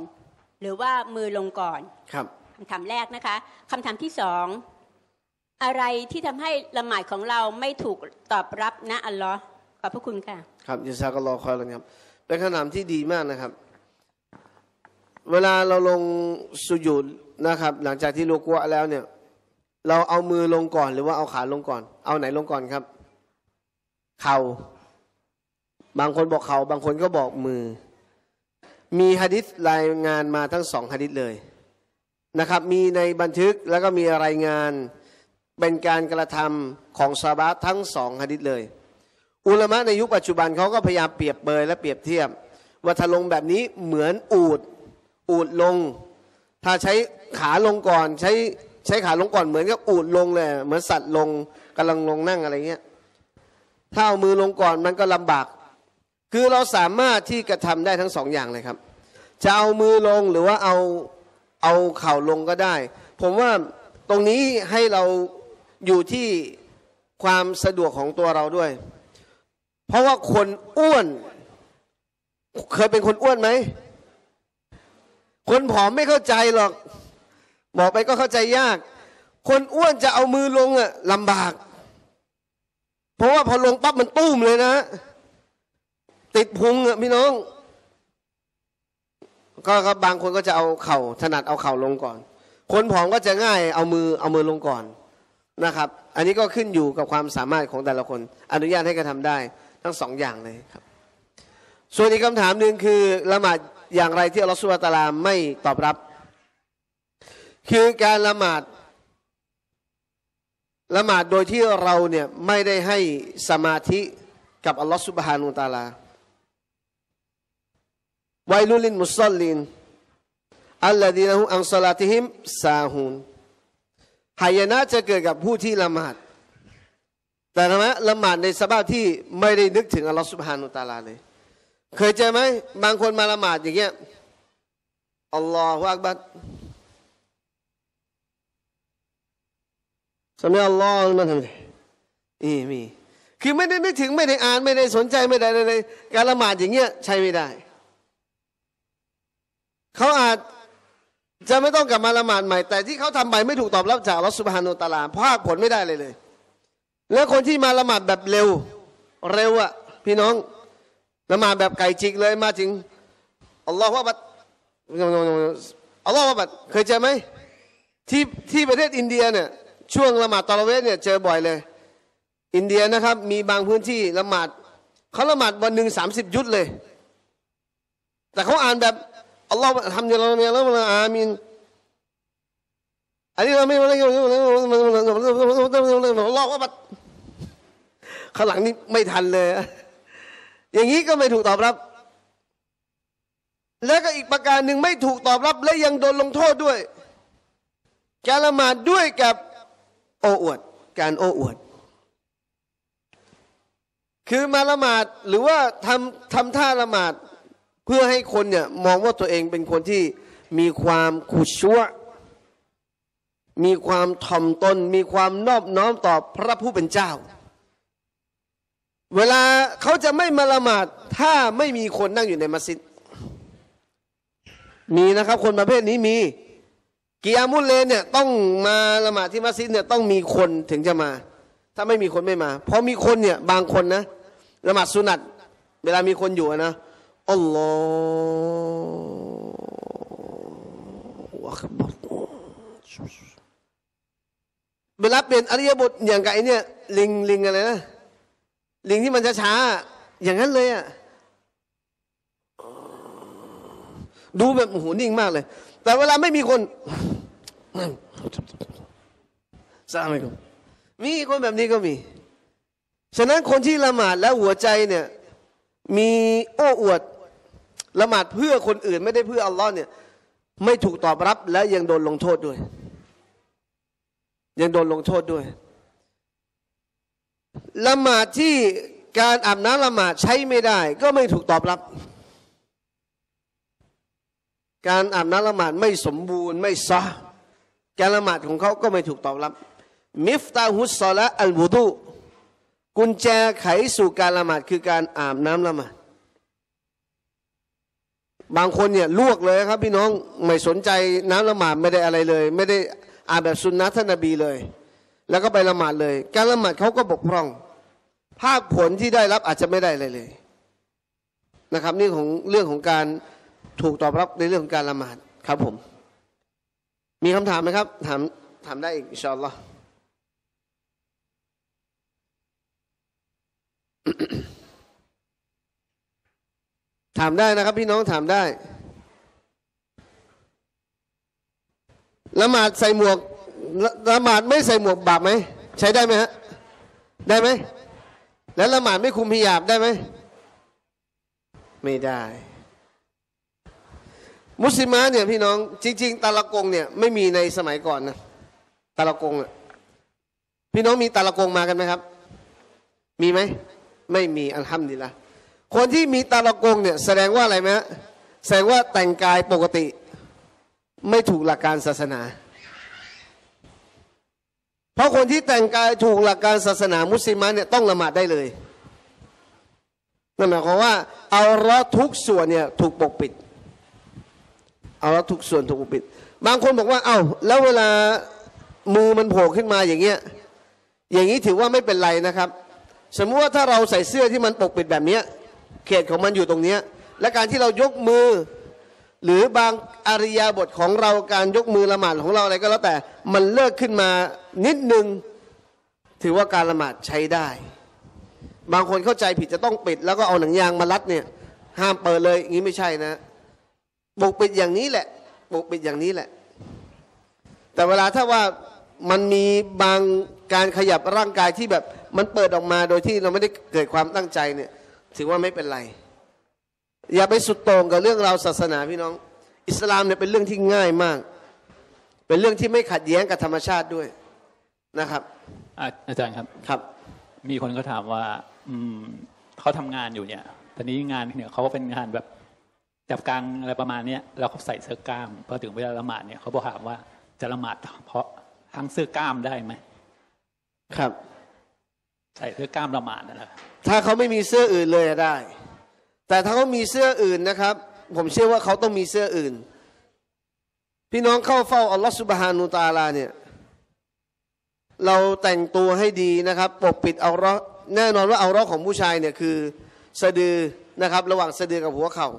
หรือว่ามือลงก่อนครับคำถามแรกนะคะคำถามที่สองอะไรที่ทำให้ละหมาดของเราไม่ถูกตอบรับนะ อัลลอฮ์ขอบพระคุณค่ะครับยูซากรอคอยแลวครับ เป็นคำถามที่ดีมากนะครับ เวลาเราลงสุญูดนะครับ หลังจากที่ลูกัวแล้วเนี่ย เราเอามือลงก่อนหรือว่าเอาขาลงก่อน เอาไหนลงก่อนครับ เขา่า บางคนบอกเขา่า บางคนก็บอกมือ มีฮะดิษรายงานมาทั้งสองฮะดิษเลยนะครับ มีในบันทึกแล้วก็มีรายงานเป็นการกระทำของซาบะทั้งสองฮะดิษเลย อุลมะในยุคปัจจุบันเขาก็พยายามเปรียบเบยและเปรียบเทียบว่าถ้าลงแบบนี้เหมือนอูด อูดลง ถ้าใช้ขาลงก่อน ใช้ใช้ขาลงก่อนเหมือนกับอูดลงเลย เหมือนสัตว์ลงกำลังลงนั่งอะไรเงี้ย ถ้าเอามือลงก่อนมันก็ลำบาก คือเราสามารถที่กระทำได้ทั้งสองอย่างเลยครับจะเอามือลงหรือว่าเอาเอาเข่าลงก็ได้ ผมว่าตรงนี้ให้เราอยู่ที่ความสะดวกของตัวเราด้วย เพราะว่าคนอ้วน เคยเป็นคนอ้วนไหม คนผอมไม่เข้าใจหรอก บอกไปก็เข้าใจยาก คนอ้วนจะเอามือลงอะลำบาก เพราะว่าพอลงปั๊บมันตุ้มเลยนะติดพุงอะพี่น้อง ก็บางคนก็จะเอาเข่าถนัดเอาเข่าลงก่อน คนผอมก็จะง่าย เอามือ เอามือลงก่อนนะครับ อันนี้ก็ขึ้นอยู่กับความสามารถของแต่ละคน อนุญาตให้กระทำได้ทั้งสองอย่างเลยครับ ส่วนอีกคำถามหนึ่งคือ ละหมาดอย่างไรที่อัลลอฮฺสุบะตาลา ไม่ตอบรับ คือการละหมาดละหมาดโดยที่เราเนี่ย ไม่ได้ให้สมาธิกับอัลลอฮฺสุบฮานุตาลาไวลุลินมุสลิน อัลลอฮีนะฮฺอันซาลาติฮิม ซาฮูนหายนะจะเกิดกับผู้ที่ละหมาด แต่ทำไมละหมาดในสภาพที่ ไม่ได้นึกถึงอัลลอฮฺสุบฮานุตาลาเลย เคยเจอไหมบางคนมาละหมาด อย่างเงี้ย อัลลอฮฺอักบัดสมัยอัลลอฮฺมันทำไงอีมี คือไม่ได้นึกถึงไม่ได้อ่าน ไม่ได้สนใจไม่ได้เลยการละหมาดอย่างเงี้ยใช่ไม่ได้ เขาอาจจะไม่ต้องกลับมาละหมาดใหม่ แต่ที่เขาทำไปไม่ถูกตอบรับจากรัสุบฮานุตาลาภาคผลไม่ได้เลยเลย แล้วคนที่มาละหมาดแบบเร็ว เร็วอะพี่น้องละหมาดแบบไก่จิกเลยมาถึงอัลลอฮฺว่าบัดอัลลอฮฺว่าบัด เคยเจอไหมที่ที่ประเทศอินเดียเนี่ย ช่วงละหมาดตอลเวสเนี่ยเจอบ่อยเลย อินเดียนะครับ มีบางพื้นที่ละหมาดเขาละหมาดวันหนึ่งสามสิบยุดเลย แต่เขาอ่านแบบอัลลอฮ์ทำเดี๋ยวเราเนี่ยแล้มัอามินอันนี้เราไม่มาเล่ากันเราลอกว่าบัดข้างหลังนี่ไม่ทันเลย อย่างนี้ก็ไม่ถูกตอบรับ แล้วก็อีกประการหนึ่งไม่ถูกตอบรับ และยังโดนลงโทษด้วยการละหมาดด้วยกับโอ้อวดการโอ้อวดคือมาละหมาดหรือว่าทำทำท่าละหมาดเพื่อให้คนเนี่ยมองว่าตัวเองเป็นคนที่มีความขุดชั่วมีความถ่อมตนมีความนอบน้อมต่อพระผู้เป็นเจ้า เวลาเขาจะไม่มาละหมาดถ้าไม่มีคนนั่งอยู่ในมัสยิด มีนะครับ คนประเภทนี้มี กียามุลเลนเนี่ยต้องมาละหมาดที่มัสยิดเนี่ยต้องมีคนถึงจะมา ถ้าไม่มีคนไม่มา เพราะมีคนเนี่ยบางคนนะละหมาดสุนัต เวลามีคนอยู่นะอัลลอฮฺอักบารเวลาเปลี่ยนอริยบทอย่างไงเนี่ย ลิงลิงอะไรนะ ลิง ที่มันจะช้า อย่างนั้นเลยอ่ะดูแบบโอ้โหนิ่งมากเลย แต่เวลาไม่มีคนสร้างไม่ก็มีคนแบบนี้ก็มี ฉะนั้นคนที่ละหมาดแล้วหัวใจเนี่ย มีโอ้อวดละหมาดเพื่อคนอื่นไม่ได้เพื่ออัลลอฮ์เนี่ยไม่ถูกตอบรับ และยังโดนลงโทษด้วย ยังโดนลงโทษด้วยละหมาดที่การอาบน้ำละหมาดใช้ไม่ได้ก็ไม่ถูกตอบรับ การอาบน้ำละหมาดไม่สมบูรณ์ ไม่ซะการละหมาดของเขาก็ไม่ถูกตอบรับ มิฟตาฮุสซอละอัลบูตุกุญแจไขสู่การละหมาดคือการอาบน้ำละหมาดบางคนเนี่ยลวกเลยครับ พี่น้องไม่สนใจน้ำละหมาดไม่ได้อะไรเลย ไม่ได้อ่านแบบสุนนะท่านนบีเลย แล้วก็ไปละหมาดเลย การละหมาดเขาก็บกพร่องภาคผลที่ได้รับอาจจะไม่ได้เลยเลย นะครับ นี่ของเรื่องของการถูกตอบรับในเรื่องของการละหมาดครับ ผม มีคำถามไหมครับถามถามได้อีกอชอลล์ถามได้นะครับ พี่น้องถามได้ ละหมาดใส่หมวกละหมาด ไม่ใส่หมวกบาปไหมใช้ได้ไหมฮะได้ไหมแล้วละหมาดไม่คุมพิยาบได้ไหมไม่ได้ มุสลิมเนี่ยพี่น้อง จริง ๆตะลกงเนี่ยไม่มีในสมัยก่อนนะตะลกงอ่ะพี่น้องมีตะลกงมากันไหมครับ มีไหมไม่มีอัลฮัมดีละคนที่มีตาลกงเนี่ยแสดงว่าอะไรไหมแสดงว่าแต่งกายปกติ ไม่ถูกหลักการศาสนา เพราะคนที่แต่งกายถูกหลักการศาสนามุสลิมเนี่ยต้องละหมาดได้เลยนั่นหมายความว่าเอาละทุกส่วนเนี่ยถูกปกปิดเอาละทุกส่วนถูกปกปิด บางคนบอกว่า เอา้าแล้วเวลามือมันโผล่ขึ้นมาอย่างเงี้ยอย่างนี้ถือว่าไม่เป็นไรนะครับ สมมุติว่าถ้าเราใส่เสื้อที่มันปกปิดแบบเนี้ยเขตของมันอยู่ตรงนี้ และการที่เรายกมือ หรือบางอริยาบทของเราการยกมือละหมาดของเราอะไรก็แล้วแต่มันเลิกขึ้นมานิดนึง ถือว่าการละหมาดใช้ได้ บางคนเข้าใจผิดจะต้องปิด แล้วก็เอาหนังยางมารัดเนี่ยห้ามเปิดเลย อย่างนี้ไม่ใช่นะุกปิดอย่างนี้แหละุกปิดอย่างนี้แหละ แต่เวลาถ้าว่ามันมีบางการขยับร่างกายที่แบบมันเปิดออกมาโดยที่เราไม่ได้เกิดความตั้งใจเนี่ยถือว่าไม่เป็นไร อย่าไปสุดโต่งกับเรื่องราวศาสนาพี่น้อง อิสลามเนี่ยเป็นเรื่องที่ง่ายมาก เป็นเรื่องที่ไม่ขัดแย้งกับธรรมชาติด้วยนะครับ อาจารย์ครับครับ มีคนก็ถามว่าอืมเขาทำงานอยู่เนี่ยตอนนี้งานเนี่ยเขาก็เป็นงานแบบจับกลางอะไรประมาณเนี้ยแล้วเขาใส่เสื้อกล้ามพอถึงเวลาละหมาดเนี่ยเขาบอกถามว่าจะละหมาด เพราะทั้งเสื้อกล้ามได้ไหมครับ ใส่เสื้อกล้ามละหมาดนั่นแหละถ้าเขาไม่มีเสื้ออื่นเลยได้ แต่ถ้าเขามีเสื้ออื่นนะครับ ผมเชื่อว่าเขาต้องมีเสื้ออื่น พี่น้องเข้าเฝ้าอัลลอฮฺสุบฮานูตาลาเนี่ย เราแต่งตัวให้ดีนะครับ ปกปิดเอาเราแน่นอนว่าเอาร้อของผู้ชายเนี่ยคือสะดือนะครับ ระหว่างสะดือกับหัวเขา่า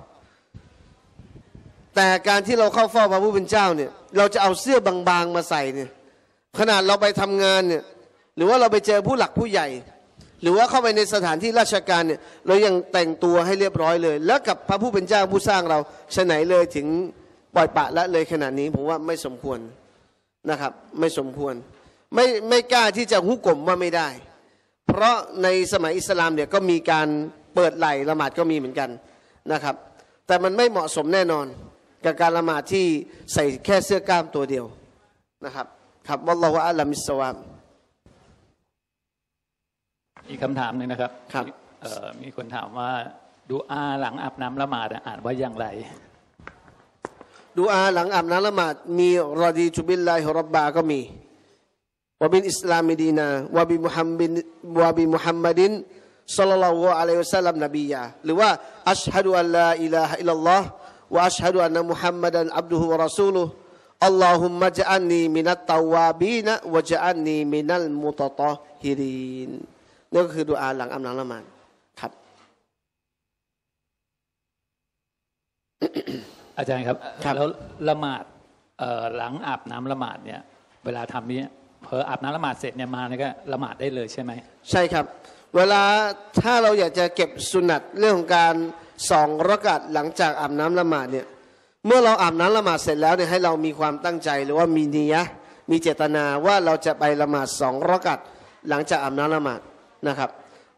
แต่การที่เราเข้าเฝ้าพระผู้เป็นเจ้าเนี่ย เราจะเอาเสื้อบางๆมาใส่เนี่ย ขนาดเราไปทำงานเนี่ย หรือว่าเราไปเจอผู้หลักผู้ใหญ่หรือว่าเข้าไปในสถานที่ราชการเนี่ยเรายังแต่งตัวให้เรียบร้อยเลย แล้วกับพระผู้เป็นเจ้าผู้สร้างเราชไหนเลยถึงปล่อยปะละเลยขนาดนี้ผมว่าไม่สมควรนะครับไม่สมควรไม่ไม่กล้าที่จะหุกกลมว่าไม่ได้ เพราะในสมัยอิสลามเนี่ยก็มีการเปิดไหลละหมาดก็มีเหมือนกันนะครับ แต่มันไม่เหมาะสมแน่นอนกับการละหมาดที่ใส่แค่เสื้อกล้ามตัวเดียวนะครับครับวัลลอฮฺอัลลอฮฺมิสซามอีกคาถามหนึ่งนะครับครับมีคนถามว่าดูอาหลังอาบน้ำละหมาดอ่านว่าอย่างไรดูอาหลังอาบน้ำละหมาดมีรอดีจุบิลลาฮิรับบาก็มีวบินอิสลามดีนาวบิมุฮัมบินวบิมุฮัมมัดินสัลลัลลอฮุอะลัยฮิวะสัลลัมนบียะหรือว่าอัชฮะดุอัลลาอิลาฮะอิลลัลลอฮ์วะอัชฮะดุอันนะมุฮัมมัดันอับดุฮุวะรอซูลุอัลลอฮุมมะจันนีมินัตตาวาบีนะวะจันนีมินัลมุตตะฮิรีนนั่นก็คือดูอาหลังอัมลังละมานครับอาจารย์ครับรบแล้วละมาดหลังอาบน้ำละมาดเนี่ยเวลาทำนี้เพออาบน้ำละหมาดเสร็จเนี่ยมาเนี่ยก็ละหมาดได้เลยใช่ไหมใช่ครับ เวลาถ้าเราอยากจะเก็บสุนัตเรื่องของการสองรักัดหลังจากอาบน้ำละหมาดเนี่ยเมื่อเราอาบน้ำละหมาดเสร็จแล้วเนี่ยให้เรามีความตั้งใจหรือว่ามีเนียมีเจตนาว่าเราจะไปละหมาดสองรักัดหลังจากอาบน้ำละหมาดนะครับ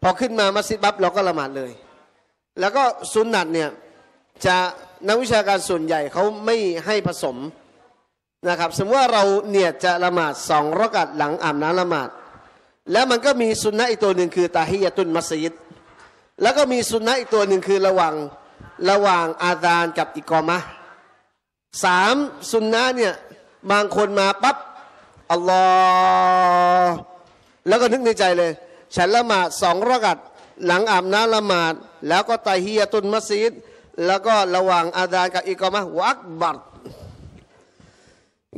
พอขึ้นมามัสยิดบับเราก็ละหมาดเลย แล้วก็สุนัตเนี่ยจะนักวิชาการส่วนใหญ่เขาไม่ให้ผสมนะครับสมมติว่าเราเนี่ยจะละหมาดสองรอกัดหลังอานน้ำละหมาดแล้วมันก็มีสุนนะอีกตัวหนึ่งคือตาฮิยตุนมัสยิด แล้วก็มีสุนนะอีกตัวหนึ่งคือระหว่างระหว่างอาดานกับอิกอมะสามสุนนะเนี่ยบางคนมาปับ๊บอัลลอฮ์แล้วก็นึกในใจเลยฉันละหมาดสองรกัดหลังอาบน้ำละหมาดแล้วก็ตาเฮียตุนมัสยิดแล้วก็ระหว่างอาดานกับอีกอมะวักบัต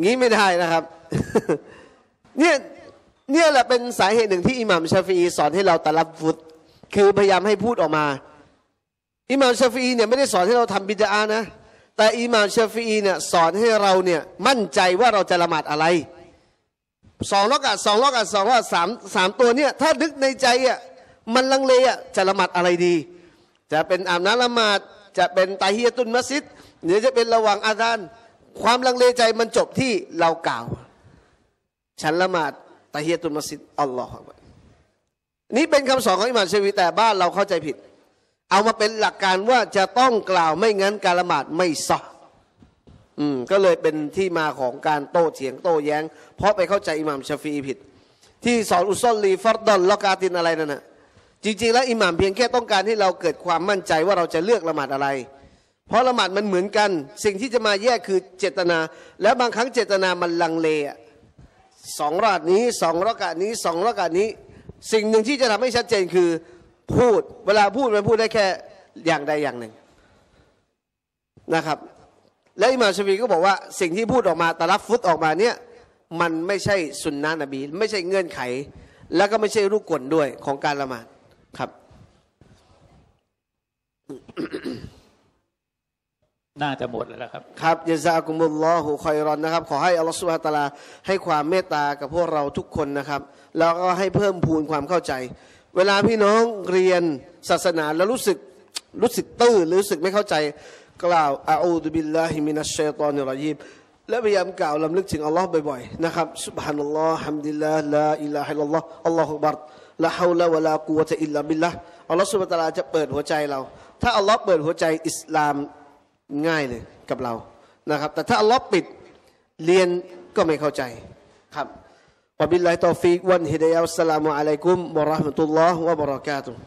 งี้ไม่ได้นะครับ เนี่ย เนี่ยแหละเป็นสาเหตุหนึ่งที่อิหมัมชาฟีสอนให้เราตะลับฟุตคือพยายามให้พูดออกมาอิหมัมชาฟีเนี่ยไม่ได้สอนให้เราทำบิดานะแต่อิหมัมชาฟีเนี่ยสอนให้เราเนี่ยมั่นใจว่าเราจะละหมาดอะไรสองรอก่ะสองรอก่ะสองรอกสามสามตัวเนี่ยถ้าดึกในใจอ่ะมันลังเลอ่ะจะละหมาดอะไรดี จะเป็นอาบน้ำละหมาดจะเป็นตาเฮียตุนมัสยิดหรือจะเป็นระหว่างอาจารย์ความลังเลใจมันจบที่เรากล่าว ฉันละหมาดตาเฮียตุนมัสยิดอัลลอฮฺนี่เป็นคำสอนของอิหม่ามเชวีแต่บ้านเราเข้าใจผิด เอามาเป็นหลักการว่าจะต้องกล่าวไม่งั้นการละหมาดไม่ซออืมก็เลยเป็นที่มาของการโต้เถียงโต้แย้ง เพราะไปเข้าใจอิหม่ามชาฟีผิดที่สอนอุซอลลีฟัดดอนลอกาตินอะไรนั่นนะจริงๆแล้ว อิหม่ามเพียงแค่ต้องการให้เราเกิดความมั่นใจว่าเราจะเลือกละหมาดอะไร เพราะละหมาดมันเหมือนกัน สิ่งที่จะมาแยกคือเจตนา แล้วบางครั้งเจตนามันลังเลสองรอดนี้สองรอกะนี้สองรอกะนี้ สิ่งหนึ่งที่จะทำให้ชัดเจนคือพูดเวลาพูดมันพูดได้แค่อย่างใดอย่างหนึ่งนะครับและอิหม่ามชฟีก็บอกว่า สิ่งที่พูดออกมาตะลับฟุตออกมาเนี่ยมันไม่ใช่สุนนะนบี ไม่ใช่เงื่อนไข แล้วก็ไม่ใช่รูกกลด้วยของการละหมาดครับน่าจะหมดแล้วครับครับยะซากุมุลลอหุคอยรอนนะครับ ขอให้อัลลอฮฺสุบฮฺตาลาให้ความเมตตากับพวกเราทุกคนนะครับ แล้วก็ให้เพิ่มพูนความเข้าใจ เวลาพี่น้องเรียนศาสนาแล้วรู้สึกรู้สึกตื้อรู้สึกไม่เข้าใจกล่าวอาอูดบิลลาฮิมินัชชัยตอนรยิบและพยายามกล่าวลำลึกถึงอัลลอฮ์บ่อยๆนะครับสุบฮานัลลอฮ์ฮัมดิลลาห์ลาอิลลาฮิลลอฮ์อัลลอฮฺบาร์ละฮาวลาวะลากูวะตะอิลลาบิลละอัลลอฮ์สุบตะลาจะเปิดหัวใจเรา ถ้าอัลลอฮ์เปิดหัวใจอิสลามง่ายเลยกับเรานะครับแต่ถ้าอัลลอฮ์ปิดเรียนก็ไม่เข้าใจครับวะบิลลาฮิตอฟิกวันฮิดายอัสสลามุอะลัยกุมบะราะห์มะตุลลอฮ์วะบะเราะกาตุฮ์